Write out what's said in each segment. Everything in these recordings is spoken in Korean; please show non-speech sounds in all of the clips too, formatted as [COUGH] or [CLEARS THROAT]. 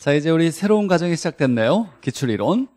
자, 이제 우리 새로운 과정이 시작됐네요. 기출이론.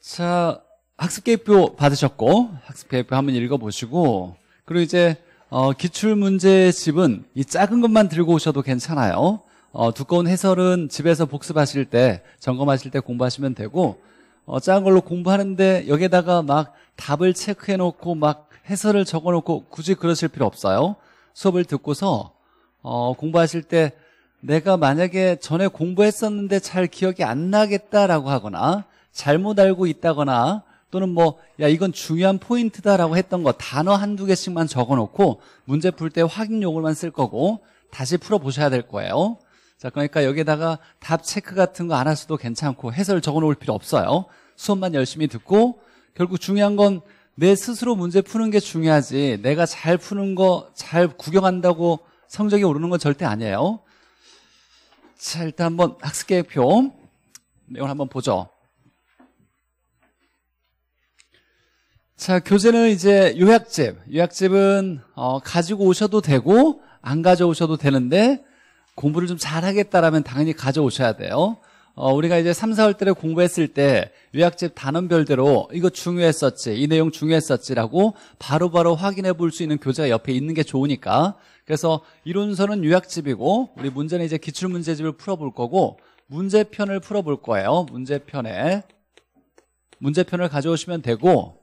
자, 학습계획표 받으셨고, 학습계획표 한번 읽어보시고, 그리고 이제, 어, 기출문제집은 이 작은 것만 들고 오셔도 괜찮아요. 어, 두꺼운 해설은 집에서 복습하실 때, 점검하실 때 공부하시면 되고, 어, 작은 걸로 공부하는데 여기에다가 막 답을 체크해놓고 막 해설을 적어놓고 굳이 그러실 필요 없어요. 수업을 듣고서, 어, 공부하실 때 내가 만약에 전에 공부했었는데 잘 기억이 안 나겠다라고 하거나 잘못 알고 있다거나 또는 뭐 야 이건 중요한 포인트다라고 했던 거 단어 한두 개씩만 적어놓고 문제 풀 때 확인 요구만 쓸 거고 다시 풀어보셔야 될 거예요 자 그러니까 여기에다가 답 체크 같은 거 안 할수도 괜찮고 해설 적어놓을 필요 없어요 수업만 열심히 듣고 결국 중요한 건 내 스스로 문제 푸는 게 중요하지 내가 잘 푸는 거 잘 구경한다고 성적이 오르는 건 절대 아니에요 자, 일단 한번 학습계획표 내용을 한번 보죠. 자, 교재는 이제 요약집. 요약집은 어, 가지고 오셔도 되고 안 가져오셔도 되는데 공부를 좀 잘하겠다라면 당연히 가져오셔야 돼요. 어, 우리가 이제 3, 4월 달에 공부했을 때 요약집 단원별대로 이거 중요했었지, 이 내용 중요했었지라고 바로바로 바로 확인해 볼 수 있는 교재가 옆에 있는 게 좋으니까 그래서 이론서는 요약집이고 우리 문제는 이제 기출문제집을 풀어볼 거고 문제편을 풀어볼 거예요. 문제편에 문제편을 가져오시면 되고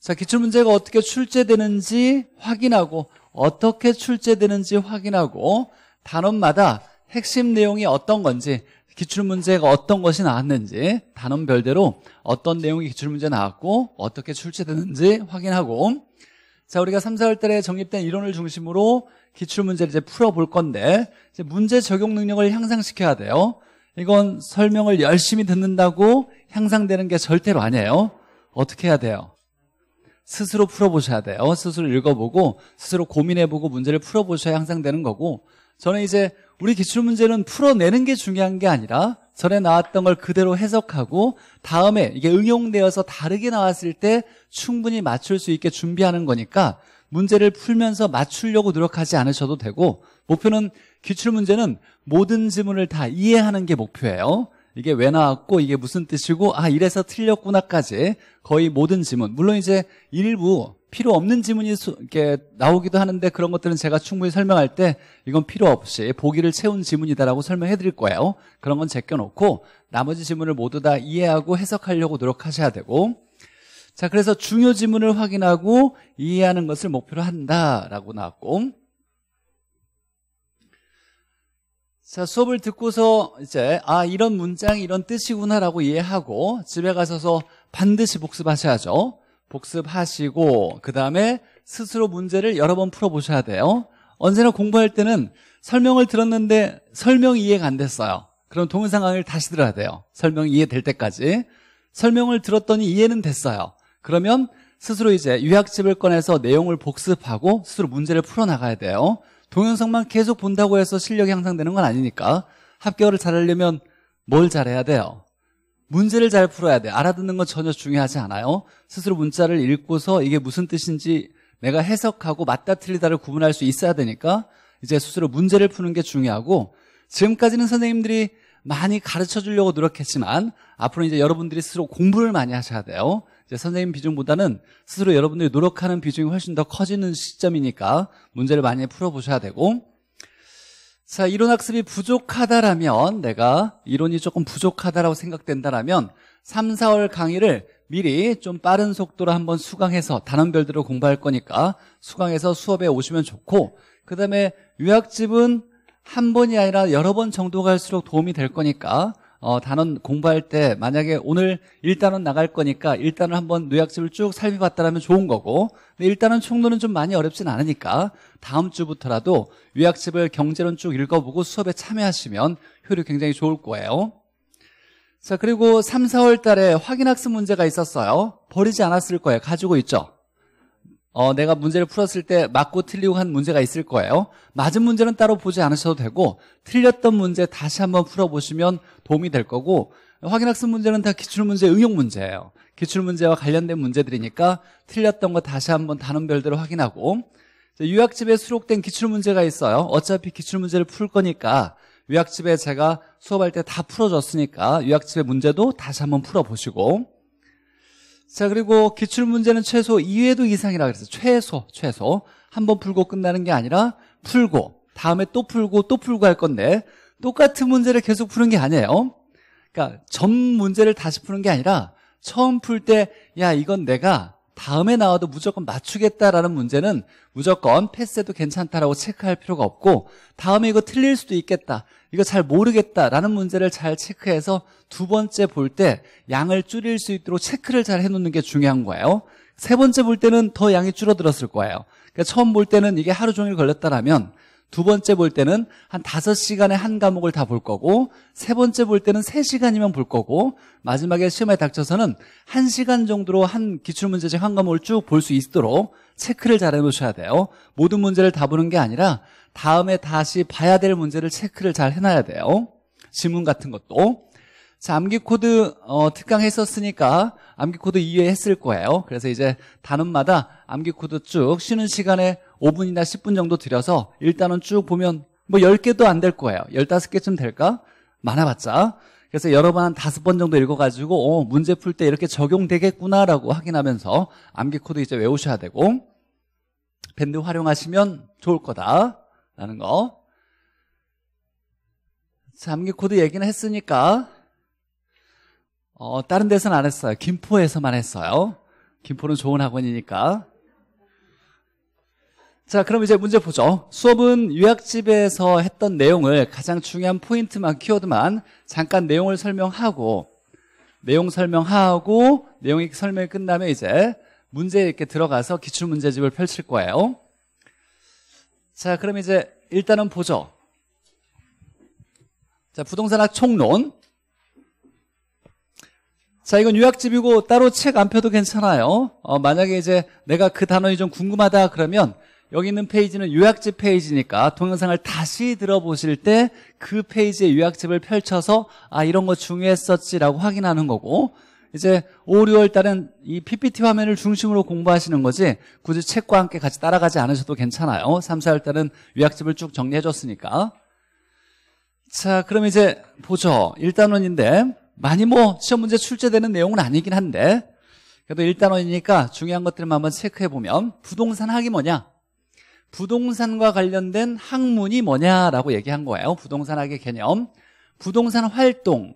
자 기출문제가 어떻게 출제되는지 확인하고 어떻게 출제되는지 확인하고 단원마다 핵심 내용이 어떤 건지 기출문제가 어떤 것이 나왔는지 단원별대로 어떤 내용이 기출문제 나왔고 어떻게 출제되는지 확인하고 자, 우리가 3, 4월 달에 정립된 이론을 중심으로 기출문제를 이제 풀어볼 건데, 이제 문제 적용 능력을 향상시켜야 돼요. 이건 설명을 열심히 듣는다고 향상되는 게 절대로 아니에요. 어떻게 해야 돼요? 스스로 풀어보셔야 돼요. 스스로 읽어보고, 스스로 고민해보고 문제를 풀어보셔야 향상되는 거고, 저는 이제 우리 기출문제는 풀어내는 게 중요한 게 아니라 전에 나왔던 걸 그대로 해석하고 다음에 이게 응용되어서 다르게 나왔을 때 충분히 맞출 수 있게 준비하는 거니까 문제를 풀면서 맞추려고 노력하지 않으셔도 되고 목표는 기출문제는 모든 지문을 다 이해하는 게 목표예요 이게 왜 나왔고 이게 무슨 뜻이고 아 이래서 틀렸구나까지 거의 모든 지문 물론 이제 일부 필요 없는 지문이 이렇게 나오기도 하는데 그런 것들은 제가 충분히 설명할 때 이건 필요 없이 보기를 채운 지문이다라고 설명해 드릴 거예요. 그런 건 제껴놓고 나머지 지문을 모두 다 이해하고 해석하려고 노력하셔야 되고 자 그래서 중요 지문을 확인하고 이해하는 것을 목표로 한다라고 나왔고 자 수업을 듣고서 이제 아 이런 문장이 이런 뜻이구나라고 이해하고 집에 가셔서 반드시 복습하셔야죠. 복습하시고 그 다음에 스스로 문제를 여러 번 풀어보셔야 돼요 언제나 공부할 때는 설명을 들었는데 설명이 이해가 안 됐어요 그럼 동영상 강의를 다시 들어야 돼요 설명이 이해될 때까지 설명을 들었더니 이해는 됐어요 그러면 스스로 이제 유학집을 꺼내서 내용을 복습하고 스스로 문제를 풀어나가야 돼요 동영상만 계속 본다고 해서 실력이 향상되는 건 아니니까 합격을 잘하려면 뭘 잘해야 돼요? 문제를 잘 풀어야 돼. 알아듣는 건 전혀 중요하지 않아요. 스스로 문자를 읽고서 이게 무슨 뜻인지 내가 해석하고 맞다 틀리다를 구분할 수 있어야 되니까 이제 스스로 문제를 푸는 게 중요하고 지금까지는 선생님들이 많이 가르쳐 주려고 노력했지만 앞으로 이제 여러분들이 스스로 공부를 많이 하셔야 돼요. 이제 선생님 비중보다는 스스로 여러분들이 노력하는 비중이 훨씬 더 커지는 시점이니까 문제를 많이 풀어보셔야 되고 자, 이론 학습이 부족하다라면 내가 이론이 조금 부족하다라고 생각된다라면 3, 4월 강의를 미리 좀 빠른 속도로 한번 수강해서 단원별대로 공부할 거니까 수강해서 수업에 오시면 좋고 그다음에 유학집은한 번이 아니라 여러 번 정도 갈수록 도움이 될 거니까 어, 단원 공부할 때 만약에 오늘 일단원 나갈 거니까 일단은 한번 요약집을 쭉 살펴봤다면 좋은 거고 일단은 총론은 좀 많이 어렵진 않으니까 다음 주부터라도 요약집을 경제론 쭉 읽어보고 수업에 참여하시면 효율이 굉장히 좋을 거예요 자 그리고 3, 4월 달에 확인학습 문제가 있었어요 버리지 않았을 거예요 가지고 있죠 어, 내가 문제를 풀었을 때 맞고 틀리고 한 문제가 있을 거예요. 맞은 문제는 따로 보지 않으셔도 되고 틀렸던 문제 다시 한번 풀어보시면 도움이 될 거고 확인학습 문제는 다 기출문제 응용 문제예요. 기출문제와 관련된 문제들이니까 틀렸던 거 다시 한번 단원별대로 확인하고 유학집에 수록된 기출문제가 있어요. 어차피 기출문제를 풀 거니까 유학집에 제가 수업할 때 다 풀어줬으니까 유학집의 문제도 다시 한번 풀어보시고 자, 그리고 기출문제는 최소 2회도 이상이라 그래서 최소, 최소. 한 번 풀고 끝나는 게 아니라 풀고, 다음에 또 풀고, 또 풀고 할 건데, 똑같은 문제를 계속 푸는 게 아니에요. 그러니까 전 문제를 다시 푸는 게 아니라, 처음 풀 때, 야, 이건 내가 다음에 나와도 무조건 맞추겠다라는 문제는 무조건 패스해도 괜찮다라고 체크할 필요가 없고, 다음에 이거 틀릴 수도 있겠다. 이거 잘 모르겠다라는 문제를 잘 체크해서 두 번째 볼 때 양을 줄일 수 있도록 체크를 잘 해놓는 게 중요한 거예요. 세 번째 볼 때는 더 양이 줄어들었을 거예요. 그러니까 처음 볼 때는 이게 하루 종일 걸렸다라면 두 번째 볼 때는 한 다섯 시간에한 과목을 다 볼 거고 세 번째 볼 때는 세시간이면볼 거고 마지막에 시험에 닥쳐서는 한시간 정도로 한 기출문제집 한 과목을 쭉 볼 수 있도록 체크를 잘 해놓으셔야 돼요 모든 문제를 다 보는 게 아니라 다음에 다시 봐야 될 문제를 체크를 잘 해놔야 돼요. 질문 같은 것도. 자, 암기코드 어, 특강했었으니까 암기코드 이외에했을 거예요. 그래서 이제 단원마다 암기코드 쭉 쉬는 시간에 5분이나 10분 정도 들여서 일단은 쭉 보면 뭐 10개도 안 될 거예요. 15개쯤 될까? 많아봤자. 그래서 여러 번한 다섯 번 정도 읽어가지고 어, 문제 풀 때 이렇게 적용되겠구나라고 확인하면서 암기코드 이제 외우셔야 되고 밴드 활용하시면 좋을 거다. 라는 거. 잠기 코드 얘기는 했으니까 어, 다른 데서는 안 했어요. 김포에서만 했어요. 김포는 좋은 학원이니까. 자, 그럼 이제 문제 보죠. 수업은 요약집에서 했던 내용을 가장 중요한 포인트만, 키워드만 잠깐 내용을 설명하고, 내용 설명하고, 내용이 설명이 끝나면 이제 문제에 이렇게 들어가서 기출문제집을 펼칠 거예요. 자, 그럼 이제 일단은 보죠. 자, 부동산학 총론. 자, 이건 요약집이고 따로 책 안 펴도 괜찮아요. 어, 만약에 이제 내가 그 단원이 좀 궁금하다 그러면 여기 있는 페이지는 요약집 페이지니까 동영상을 다시 들어보실 때 그페이지에 요약집을 펼쳐서 아, 이런 거 중요했었지라고 확인하는 거고 이제 5, 6월 달은 이 PPT 화면을 중심으로 공부하시는 거지 굳이 책과 함께 같이 따라가지 않으셔도 괜찮아요. 3, 4월 달은 요약집을 쭉 정리해줬으니까. 자, 그럼 이제 보죠. 1단원인데 많이 뭐 시험 문제 출제되는 내용은 아니긴 한데 그래도 1단원이니까 중요한 것들만 한번 체크해보면 부동산 학이 뭐냐? 부동산과 관련된 학문이 뭐냐라고 얘기한 거예요. 부동산 학의 개념. 부동산 활동,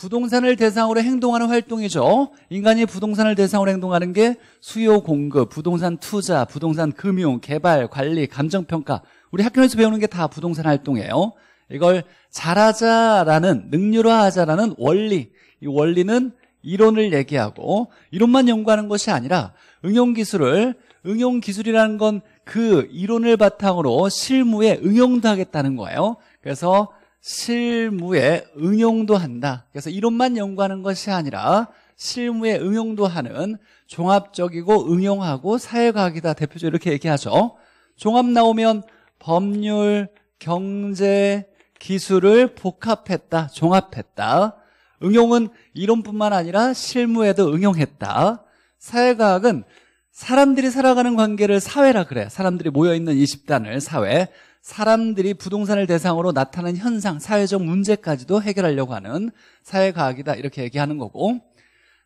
부동산을 대상으로 행동하는 활동이죠. 인간이 부동산을 대상으로 행동하는 게 수요 공급, 부동산 투자, 부동산 금융, 개발, 관리, 감정평가. 우리 학교에서 배우는 게 다 부동산 활동이에요. 이걸 잘하자라는, 능률화하자라는 원리. 이 원리는 이론을 얘기하고 이론만 연구하는 것이 아니라 응용기술을 응용기술이라는 건 그 이론을 바탕으로 실무에 응용도 하겠다는 거예요. 그래서 실무에 응용도 한다. 그래서 이론만 연구하는 것이 아니라 실무에 응용도 하는 종합적이고 응용하고 사회과학이다. 대표적으로 이렇게 얘기하죠. 종합 나오면 법률, 경제, 기술을 복합했다. 종합했다. 응용은 이론뿐만 아니라 실무에도 응용했다. 사회과학은 사람들이 살아가는 관계를 사회라 그래. 사람들이 모여있는 이 집단을 사회. 사람들이 부동산을 대상으로 나타나는 현상, 사회적 문제까지도 해결하려고 하는 사회과학이다 이렇게 얘기하는 거고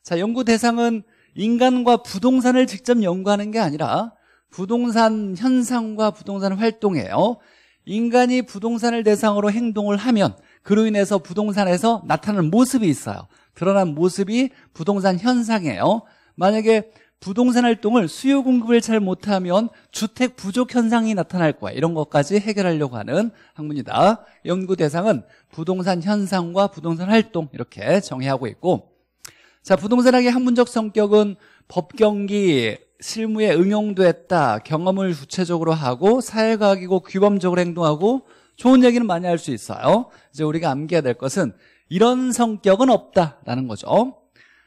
자 연구 대상은 인간과 부동산을 직접 연구하는 게 아니라 부동산 현상과 부동산 활동이에요 인간이 부동산을 대상으로 행동을 하면 그로 인해서 부동산에서 나타나는 모습이 있어요 드러난 모습이 부동산 현상이에요 만약에 부동산 활동을 수요 공급을 잘 못하면 주택 부족 현상이 나타날 거야. 이런 것까지 해결하려고 하는 학문이다. 연구 대상은 부동산 현상과 부동산 활동 이렇게 정의하고 있고 자 부동산학의 학문적 성격은 법경기 실무에 응용됐다 경험을 주체적으로 하고 사회과학이고 규범적으로 행동하고 좋은 얘기는 많이 할 수 있어요 이제 우리가 암기해야 될 것은 이런 성격은 없다라는 거죠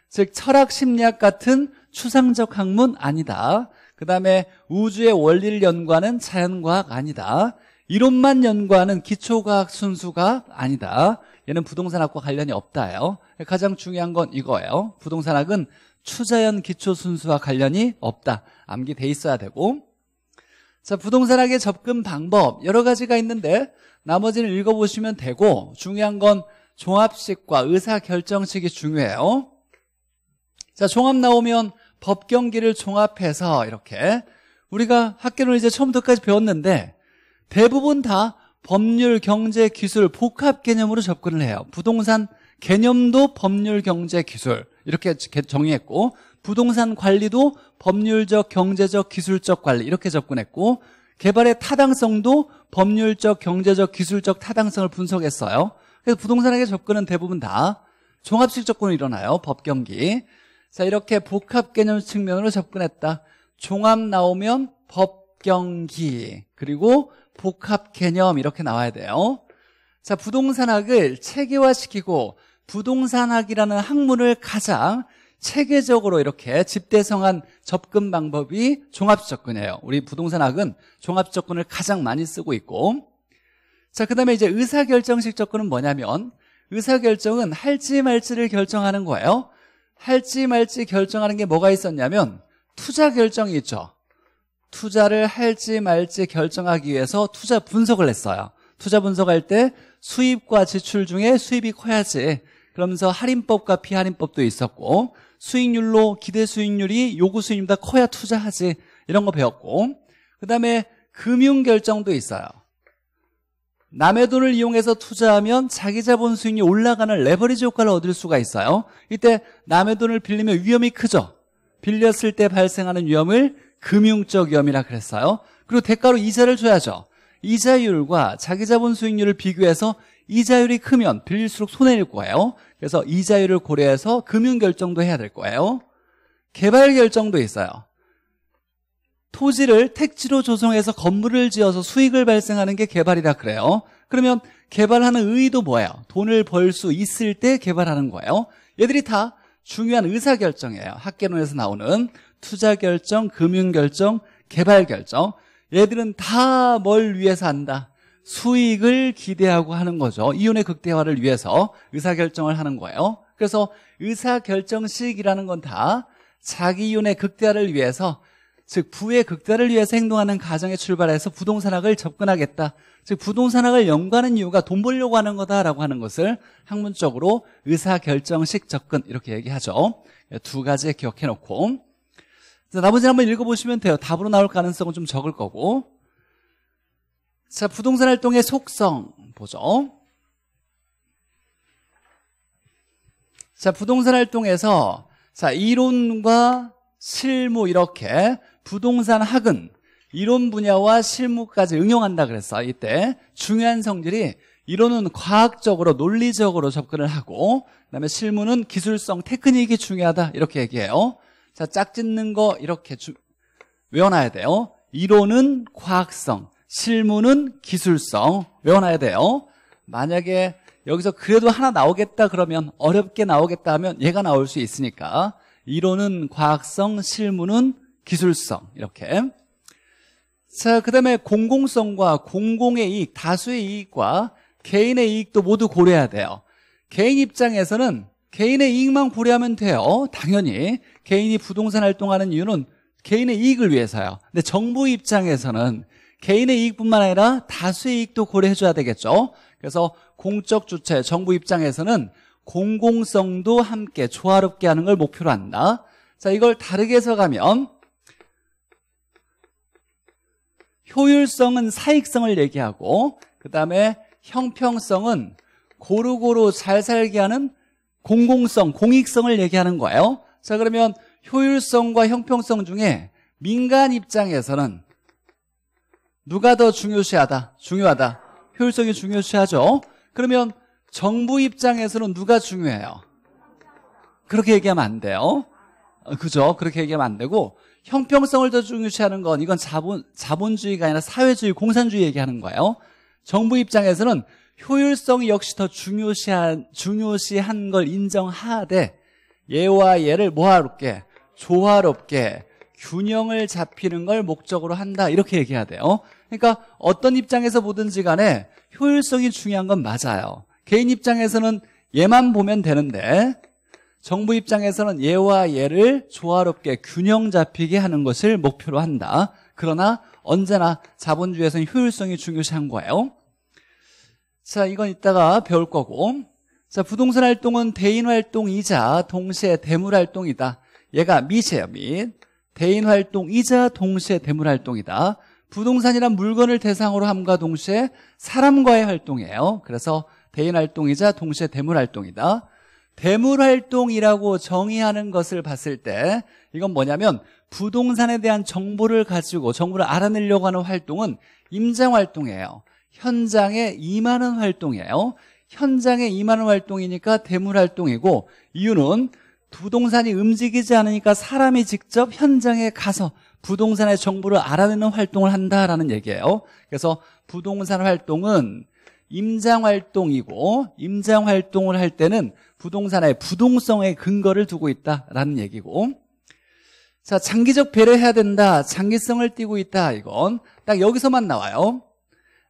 즉 철학 심리학 같은 추상적 학문 아니다. 그 다음에 우주의 원리를 연구하는 자연과학 아니다. 이론만 연구하는 기초과학 순수가 아니다. 얘는 부동산학과 관련이 없다요. 가장 중요한 건 이거예요. 부동산학은 추자연 기초 순수와 관련이 없다. 암기돼 있어야 되고. 자, 부동산학의 접근 방법 여러 가지가 있는데 나머지는 읽어보시면 되고 중요한 건 종합식과 의사결정식이 중요해요. 자, 종합 나오면 법 경기를 종합해서 이렇게 우리가 학교를 이제 처음부터까지 배웠는데 대부분 다 법률, 경제, 기술 복합 개념으로 접근을 해요. 부동산 개념도 법률, 경제, 기술 이렇게 정의했고 부동산 관리도 법률적, 경제적, 기술적 관리 이렇게 접근했고 개발의 타당성도 법률적, 경제적, 기술적 타당성을 분석했어요. 그래서 부동산에게 접근은 대부분 다 종합식 접근이 일어나요. 법경기. 자, 이렇게 복합 개념 측면으로 접근했다. 종합 나오면 법경기, 그리고 복합 개념 이렇게 나와야 돼요. 자, 부동산학을 체계화시키고 부동산학이라는 학문을 가장 체계적으로 이렇게 집대성한 접근 방법이 종합접근이에요. 우리 부동산학은 종합접근을 가장 많이 쓰고 있고 자, 그 다음에 이제 의사결정식 접근은 뭐냐면 의사결정은 할지 말지를 결정하는 거예요. 할지 말지 결정하는 게 뭐가 있었냐면 투자 결정이 있죠. 투자를 할지 말지 결정하기 위해서 투자 분석을 했어요. 투자 분석할 때 수입과 지출 중에 수입이 커야지. 그러면서 할인법과 비할인법도 있었고 수익률로 기대 수익률이 요구 수익률보다 커야 투자하지. 이런 거 배웠고 그다음에 금융 결정도 있어요. 남의 돈을 이용해서 투자하면 자기 자본 수익이 올라가는 레버리지 효과를 얻을 수가 있어요. 이때 남의 돈을 빌리면 위험이 크죠. 빌렸을 때 발생하는 위험을 금융적 위험이라 그랬어요. 그리고 대가로 이자를 줘야죠. 이자율과 자기 자본 수익률을 비교해서 이자율이 크면 빌릴수록 손해일 거예요. 그래서 이자율을 고려해서 금융 결정도 해야 될 거예요. 개발 결정도 있어요. 토지를 택지로 조성해서 건물을 지어서 수익을 발생하는 게 개발이라 그래요. 그러면 개발하는 의도 뭐예요? 돈을 벌 수 있을 때 개발하는 거예요. 얘들이 다 중요한 의사결정이에요. 학계론에서 나오는 투자결정, 금융결정, 개발결정. 얘들은 다 뭘 위해서 한다? 수익을 기대하고 하는 거죠. 이윤의 극대화를 위해서 의사결정을 하는 거예요. 그래서 의사결정식이라는 건 다 자기 이윤의 극대화를 위해서 즉 부의 극단을 위해서 행동하는 가정에 출발해서 부동산학을 접근하겠다. 즉 부동산학을 연구하는 이유가 돈 벌려고 하는 거다라고 하는 것을 학문적으로 의사결정식 접근 이렇게 얘기하죠. 두 가지 기억해놓고 자, 나머지 한번 읽어보시면 돼요. 답으로 나올 가능성은 좀 적을 거고 자 부동산 활동의 속성 보죠. 자 부동산 활동에서 자 이론과 실무 이렇게 부동산 학은 이론 분야와 실무까지 응용한다 그랬어 이때 중요한 성질이 이론은 과학적으로 논리적으로 접근을 하고 그다음에 실무는 기술성 테크닉이 중요하다 이렇게 얘기해요 자 짝짓는 거 이렇게 주, 외워놔야 돼요 이론은 과학성 실무는 기술성 외워놔야 돼요 만약에 여기서 그래도 하나 나오겠다 그러면 어렵게 나오겠다 하면 얘가 나올 수 있으니까 이론은 과학성 실무는 기술성 이렇게 자, 그 다음에 공공성과 공공의 이익, 다수의 이익과 개인의 이익도 모두 고려해야 돼요. 개인 입장에서는 개인의 이익만 고려하면 돼요. 당연히 개인이 부동산 활동하는 이유는 개인의 이익을 위해서요. 근데 정부 입장에서는 개인의 이익뿐만 아니라 다수의 이익도 고려해줘야 되겠죠. 그래서 공적 주체, 정부 입장에서는 공공성도 함께 조화롭게 하는 걸 목표로 한다. 자, 이걸 다르게 해서 가면 효율성은 사익성을 얘기하고 그 다음에 형평성은 고루고루 잘 살게 하는 공공성, 공익성을 얘기하는 거예요 자 그러면 효율성과 형평성 중에 민간 입장에서는 누가 더 중요시하다? 중요하다 효율성이 중요시하죠 그러면 정부 입장에서는 누가 중요해요? 그렇게 얘기하면 안 돼요 어, 그죠? 그렇게 얘기하면 안 되고 형평성을 더 중요시하는 건 이건 자본, 자본주의가 아니라 사회주의, 공산주의 얘기하는 거예요. 정부 입장에서는 효율성 역시 더 중요시한, 중요시한 걸 인정하되 예와 예를 모아롭게 조화롭게 균형을 잡히는 걸 목적으로 한다 이렇게 얘기해야 돼요 그러니까 어떤 입장에서 보든지 간에 효율성이 중요한 건 맞아요 개인 입장에서는 얘만 보면 되는데 정부 입장에서는 예와 예를 조화롭게 균형 잡히게 하는 것을 목표로 한다. 그러나 언제나 자본주의에서는 효율성이 중요시한 거예요. 자, 이건 이따가 배울 거고. 자, 부동산 활동은 대인 활동이자 동시에 대물 활동이다. 얘가 미세요, 및. 대인 활동이자 동시에 대물 활동이다. 부동산이란 물건을 대상으로 함과 동시에 사람과의 활동이에요. 그래서 대인 활동이자 동시에 대물 활동이다. 대물 활동이라고 정의하는 것을 봤을 때 이건 뭐냐면 부동산에 대한 정보를 가지고 정보를 알아내려고 하는 활동은 임장 활동이에요. 현장에 임하는 활동이에요. 현장에 임하는 활동이니까 대물 활동이고 이유는 부동산이 움직이지 않으니까 사람이 직접 현장에 가서 부동산의 정보를 알아내는 활동을 한다라는 얘기예요. 그래서 부동산 활동은 임장 활동이고 임장 활동을 할 때는 부동산의 부동성의 근거를 두고 있다라는 얘기고 자 장기적 배려해야 된다 장기성을 띄고 있다 이건 딱 여기서만 나와요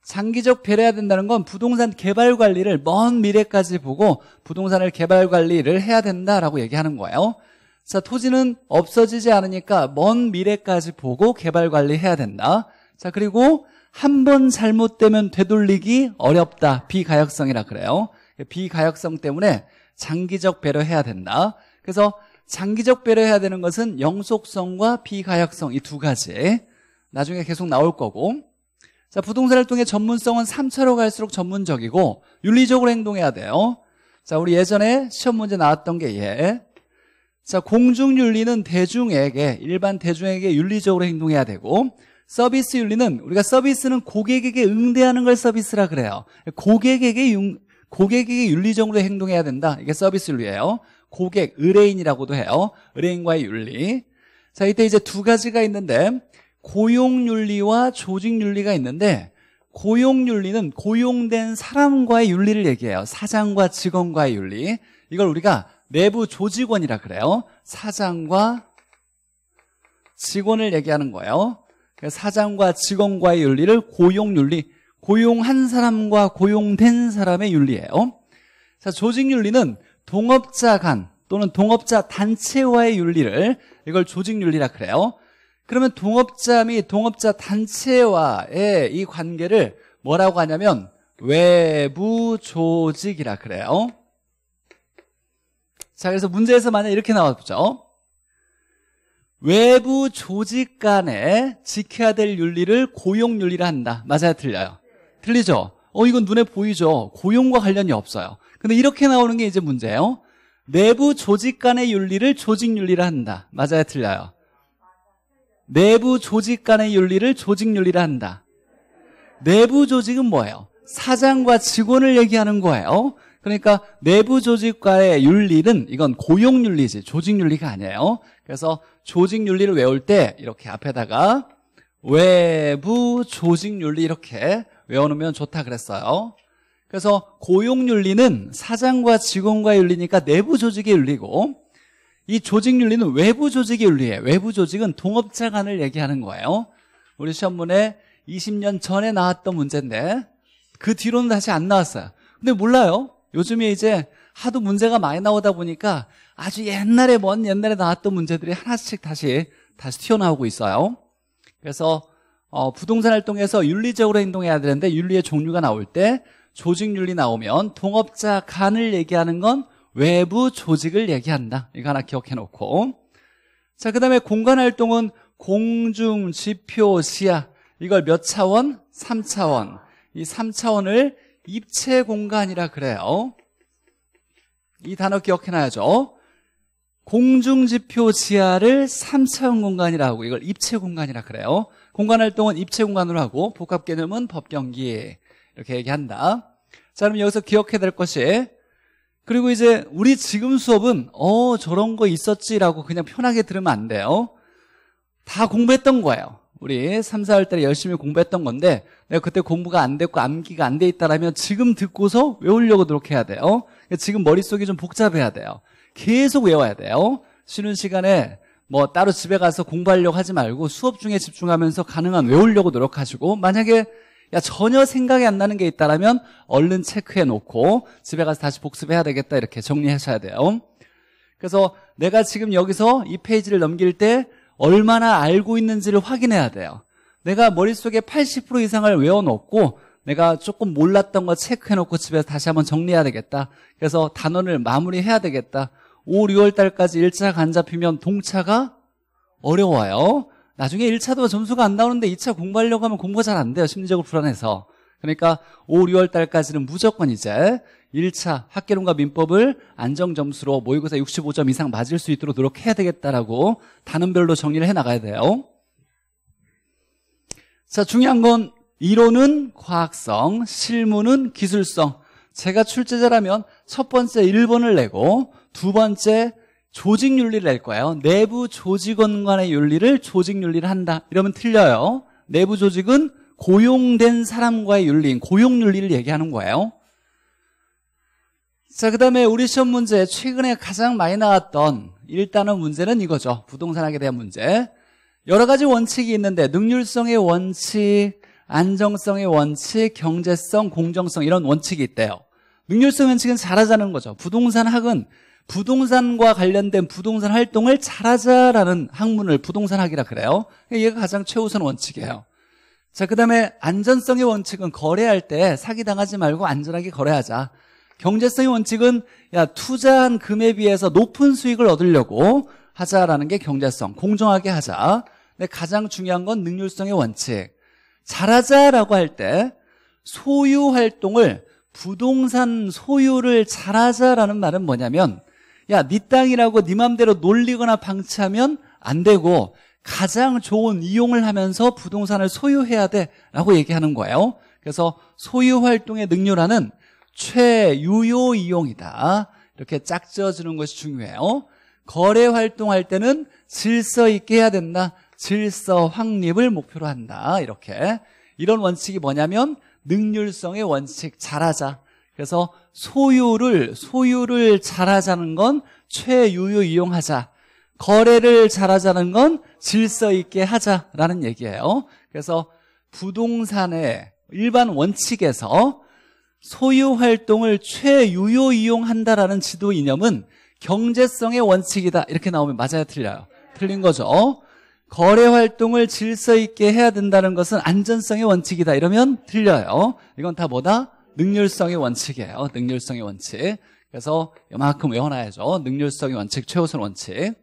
장기적 배려해야 된다는 건 부동산 개발 관리를 먼 미래까지 보고 부동산을 개발 관리를 해야 된다라고 얘기하는 거예요 자 토지는 없어지지 않으니까 먼 미래까지 보고 개발 관리해야 된다 자 그리고 한 번 잘못되면 되돌리기 어렵다 비가역성이라 그래요 비가역성 때문에 장기적 배려해야 된다. 그래서 장기적 배려해야 되는 것은 영속성과 비가역성 이 두 가지 나중에 계속 나올 거고 자 부동산 을 통해 전문성은 3차로 갈수록 전문적이고 윤리적으로 행동해야 돼요 자 우리 예전에 시험 문제 나왔던 게 예. 자 공중윤리는 대중에게 일반 대중에게 윤리적으로 행동해야 되고 서비스 윤리는 우리가 서비스는 고객에게 응대하는 걸 서비스라 그래요 고객에게 고객이 윤리적으로 행동해야 된다. 이게 서비스 윤리예요. 고객, 의뢰인이라고도 해요. 의뢰인과의 윤리. 자, 이때 이제 두 가지가 있는데 고용윤리와 조직윤리가 있는데 고용윤리는 고용된 사람과의 윤리를 얘기해요. 사장과 직원과의 윤리. 이걸 우리가 내부 조직원이라 그래요. 사장과 직원을 얘기하는 거예요. 그러니까 사장과 직원과의 윤리를 고용윤리. 고용한 사람과 고용된 사람의 윤리예요. 자, 조직 윤리는 동업자 간 또는 동업자 단체와의 윤리를 이걸 조직 윤리라 그래요. 그러면 동업자 및 동업자 단체와의 이 관계를 뭐라고 하냐면 외부 조직이라 그래요. 자, 그래서 문제에서 만약 이렇게 나와보죠 외부 조직 간에 지켜야 될 윤리를 고용 윤리라 한다. 맞아요, 틀려요? 틀리죠? 어, 이건 눈에 보이죠? 고용과 관련이 없어요. 근데 이렇게 나오는 게 이제 문제예요. 내부 조직 간의 윤리를 조직 윤리라 한다. 맞아요? 틀려요? 내부 조직 간의 윤리를 조직 윤리라 한다. 내부 조직은 뭐예요? 사장과 직원을 얘기하는 거예요. 그러니까 내부 조직과의 윤리는 이건 고용 윤리지 조직 윤리가 아니에요. 그래서 조직 윤리를 외울 때 이렇게 앞에다가 외부 조직 윤리 이렇게 외워놓으면 좋다 그랬어요. 그래서 고용윤리는 사장과 직원과의 윤리니까 내부 조직의 윤리고 이 조직윤리는 외부 조직의 윤리예요. 외부 조직은 동업자 간을 얘기하는 거예요. 우리 시험문에 20년 전에 나왔던 문제인데 그 뒤로는 다시 안 나왔어요. 근데 몰라요. 요즘에 이제 하도 문제가 많이 나오다 보니까 아주 옛날에 먼 옛날에 나왔던 문제들이 하나씩 다시 다시 튀어나오고 있어요. 그래서 어, 부동산 활동에서 윤리적으로 행동해야 되는데 윤리의 종류가 나올 때 조직윤리 나오면 동업자 간을 얘기하는 건 외부 조직을 얘기한다. 이거 하나 기억해놓고 자, 그 다음에 공간활동은 공중, 지표, 시야 이걸 몇 차원? 3차원 이 3차원을 입체 공간이라 그래요 이 단어 기억해놔야죠 공중지표 지하를 3차원 공간이라고 이걸 입체 공간이라 그래요 공간 활동은 입체 공간으로 하고 복합 개념은 법경기 이렇게 얘기한다. 자, 그럼 여기서 기억해야 될 것이 그리고 이제 우리 지금 수업은 어 저런 거 있었지라고 그냥 편하게 들으면 안 돼요. 다 공부했던 거예요. 우리 3, 4월 달에 열심히 공부했던 건데 내가 그때 공부가 안 됐고 암기가 안 돼 있다라면 지금 듣고서 외우려고 노력해야 돼요. 지금 머릿속이 좀 복잡해야 돼요. 계속 외워야 돼요. 쉬는 시간에 뭐 따로 집에 가서 공부하려고 하지 말고 수업 중에 집중하면서 가능한 외우려고 노력하시고 만약에 야 전혀 생각이 안 나는 게 있다라면 얼른 체크해 놓고 집에 가서 다시 복습해야 되겠다 이렇게 정리하셔야 돼요. 그래서 내가 지금 여기서 이 페이지를 넘길 때 얼마나 알고 있는지를 확인해야 돼요. 내가 머릿속에 80% 이상을 외워놓고 내가 조금 몰랐던 거 체크해놓고 집에서 다시 한번 정리해야 되겠다. 그래서 단원을 마무리해야 되겠다. 5, 6월 달까지 1차가 안 잡히면 동차가 어려워요. 나중에 1차도 점수가 안 나오는데 2차 공부하려고 하면 공부가 잘 안 돼요. 심리적으로 불안해서. 그러니까 5, 6월 달까지는 무조건 이제 1차 학계론과 민법을 안정점수로 모의고사 65점 이상 맞을 수 있도록 노력해야 되겠다라고 단원별로 정리를 해나가야 돼요. 자, 중요한 건 이론은 과학성, 실무는 기술성. 제가 출제자라면 첫 번째 1번을 내고 두 번째 조직 윤리를 낼 거예요. 내부 조직원 간의 윤리를 조직 윤리를 한다. 이러면 틀려요. 내부 조직은 고용된 사람과의 윤리인 고용 윤리를 얘기하는 거예요. 자, 그 다음에 우리 시험 문제 최근에 가장 많이 나왔던 일단은 문제는 이거죠. 부동산학에 대한 문제. 여러 가지 원칙이 있는데 능률성의 원칙, 안정성의 원칙, 경제성, 공정성 이런 원칙이 있대요. 능률성 원칙은 잘하자는 거죠. 부동산학은 부동산과 관련된 부동산 활동을 잘하자라는 학문을 부동산학이라 그래요. 얘가 가장 최우선 원칙이에요. 자, 그 다음에 안전성의 원칙은 거래할 때 사기당하지 말고 안전하게 거래하자. 경제성의 원칙은 야, 투자한 금에 비해서 높은 수익을 얻으려고 하자라는 게 경제성, 공정하게 하자. 근데 가장 중요한 건 능률성의 원칙. 잘하자라고 할 때 소유 활동을 부동산 소유를 잘하자라는 말은 뭐냐면 야, 네 땅이라고 네 맘대로 놀리거나 방치하면 안 되고 가장 좋은 이용을 하면서 부동산을 소유해야 돼라고 얘기하는 거예요. 그래서 소유 활동의 능률화는 최유효 이용이다. 이렇게 짝지어주는 것이 중요해요. 거래 활동할 때는 질서 있게 해야 된다. 질서 확립을 목표로 한다. 이렇게 이런 원칙이 뭐냐면 능률성의 원칙 잘하자. 그래서 소유를 소유를 잘하자는 건 최유유 이용하자. 거래를 잘하자는 건 질서 있게 하자라는 얘기예요. 그래서 부동산의 일반 원칙에서 소유 활동을 최유효 이용한다라는 지도 이념은 경제성의 원칙이다 이렇게 나오면 맞아요 틀려요 틀린 거죠 거래 활동을 질서 있게 해야 된다는 것은 안전성의 원칙이다 이러면 틀려요 이건 다 뭐다 능률성의 원칙이에요. 능률성의 원칙. 그래서 이만큼 외워놔야죠. 능률성의 원칙, 최우선 원칙.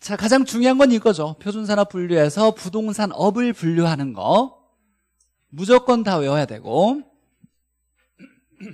자, 가장 중요한 건 이거죠. 표준산업 분류에서 부동산 업을 분류하는 거. 무조건 다 외워야 되고. [CLEARS THROAT]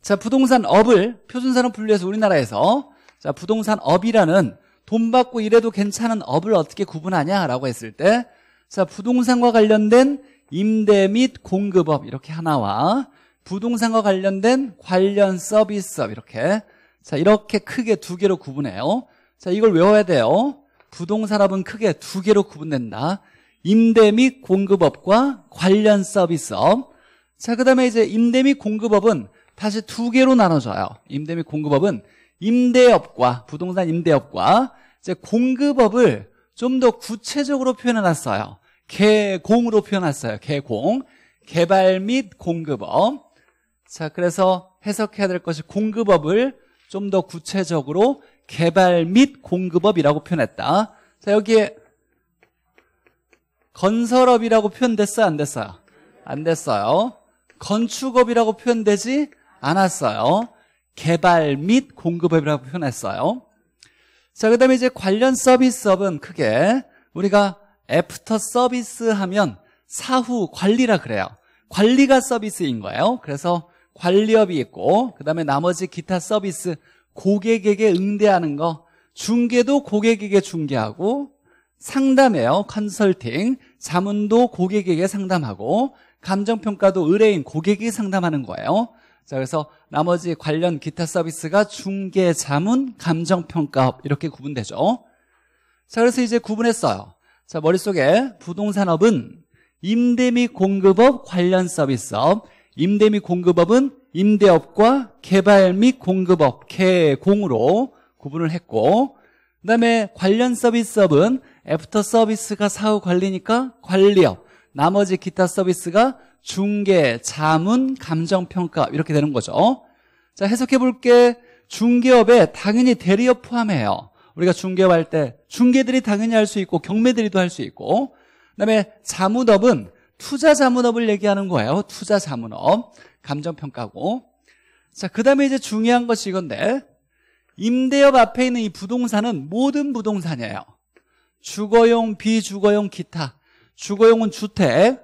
자, 부동산 업을 표준산업 분류에서 우리나라에서 자, 부동산 업이라는 돈 받고 일해도 괜찮은 업을 어떻게 구분하냐라고 했을 때 자, 부동산과 관련된 임대 및 공급업 이렇게 하나와 부동산과 관련된 관련 서비스업 이렇게 자 이렇게 크게 두 개로 구분해요 자 이걸 외워야 돼요 부동산업은 크게 두 개로 구분된다 임대 및 공급업과 관련 서비스업 자그 다음에 이제 임대 및 공급업은 다시 두 개로 나눠져요 임대 및 공급업은 임대업과 부동산 임대업과 이제 공급업을 좀 더 구체적으로 표현해놨어요 개공으로 표현했어요. 개공. 개발 및 공급업. 자, 그래서 해석해야 될 것이 공급업을 좀 더 구체적으로 개발 및 공급업이라고 표현했다. 자, 여기에 건설업이라고 표현됐어요? 안 됐어요? 안 됐어요. 건축업이라고 표현되지 않았어요. 개발 및 공급업이라고 표현했어요. 자, 그 다음에 이제 관련 서비스업은 크게 우리가 애프터 서비스 하면 사후 관리라 그래요. 관리가 서비스인 거예요. 그래서 관리업이 있고 그다음에 나머지 기타 서비스 고객에게 응대하는 거 중개도 고객에게 중개하고 상담해요. 컨설팅. 자문도 고객에게 상담하고 감정평가도 의뢰인 고객이 상담하는 거예요. 자, 그래서 나머지 관련 기타 서비스가 중개, 자문, 감정평가업 이렇게 구분되죠. 자, 그래서 이제 구분했어요. 자, 머릿속에 부동산업은 임대 및 공급업 관련 서비스업. 임대 및 공급업은 임대업과 개발 및 공급업, 개공으로 구분을 했고, 그 다음에 관련 서비스업은 애프터 서비스가 사후 관리니까 관리업, 나머지 기타 서비스가 중개, 자문, 감정평가 이렇게 되는 거죠. 자 해석해 볼게 중개업에 당연히 대리업 포함해요. 우리가 중개할 때 중개들이 당연히 할 수 있고 경매들이도 할 수 있고 그다음에 자문업은 투자 자문업을 얘기하는 거예요. 투자 자문업 감정평가고 자 그다음에 이제 중요한 것이 이건데 임대업 앞에 있는 이 부동산은 모든 부동산이에요. 주거용, 비주거용, 기타. 주거용은 주택,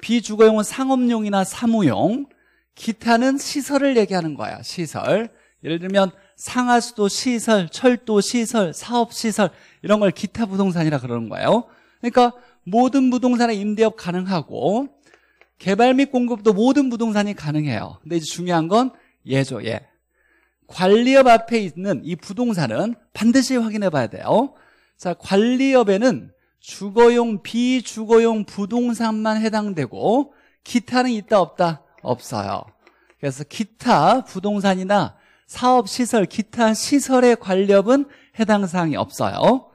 비주거용은 상업용이나 사무용, 기타는 시설을 얘기하는 거야. 시설. 예를 들면 상하수도 시설, 철도 시설, 사업 시설 이런 걸 기타 부동산이라 그러는 거예요. 그러니까 모든 부동산의 임대업 가능하고 개발 및 공급도 모든 부동산이 가능해요. 근데 이제 중요한 건 예죠, 예. 관리업 앞에 있는 이 부동산은 반드시 확인해 봐야 돼요. 자, 관리업에는 주거용, 비주거용 부동산만 해당되고 기타는 있다 없다? 없어요. 그래서 기타 부동산이나 사업 시설, 기타 시설의 관렵은 해당 사항이 없어요.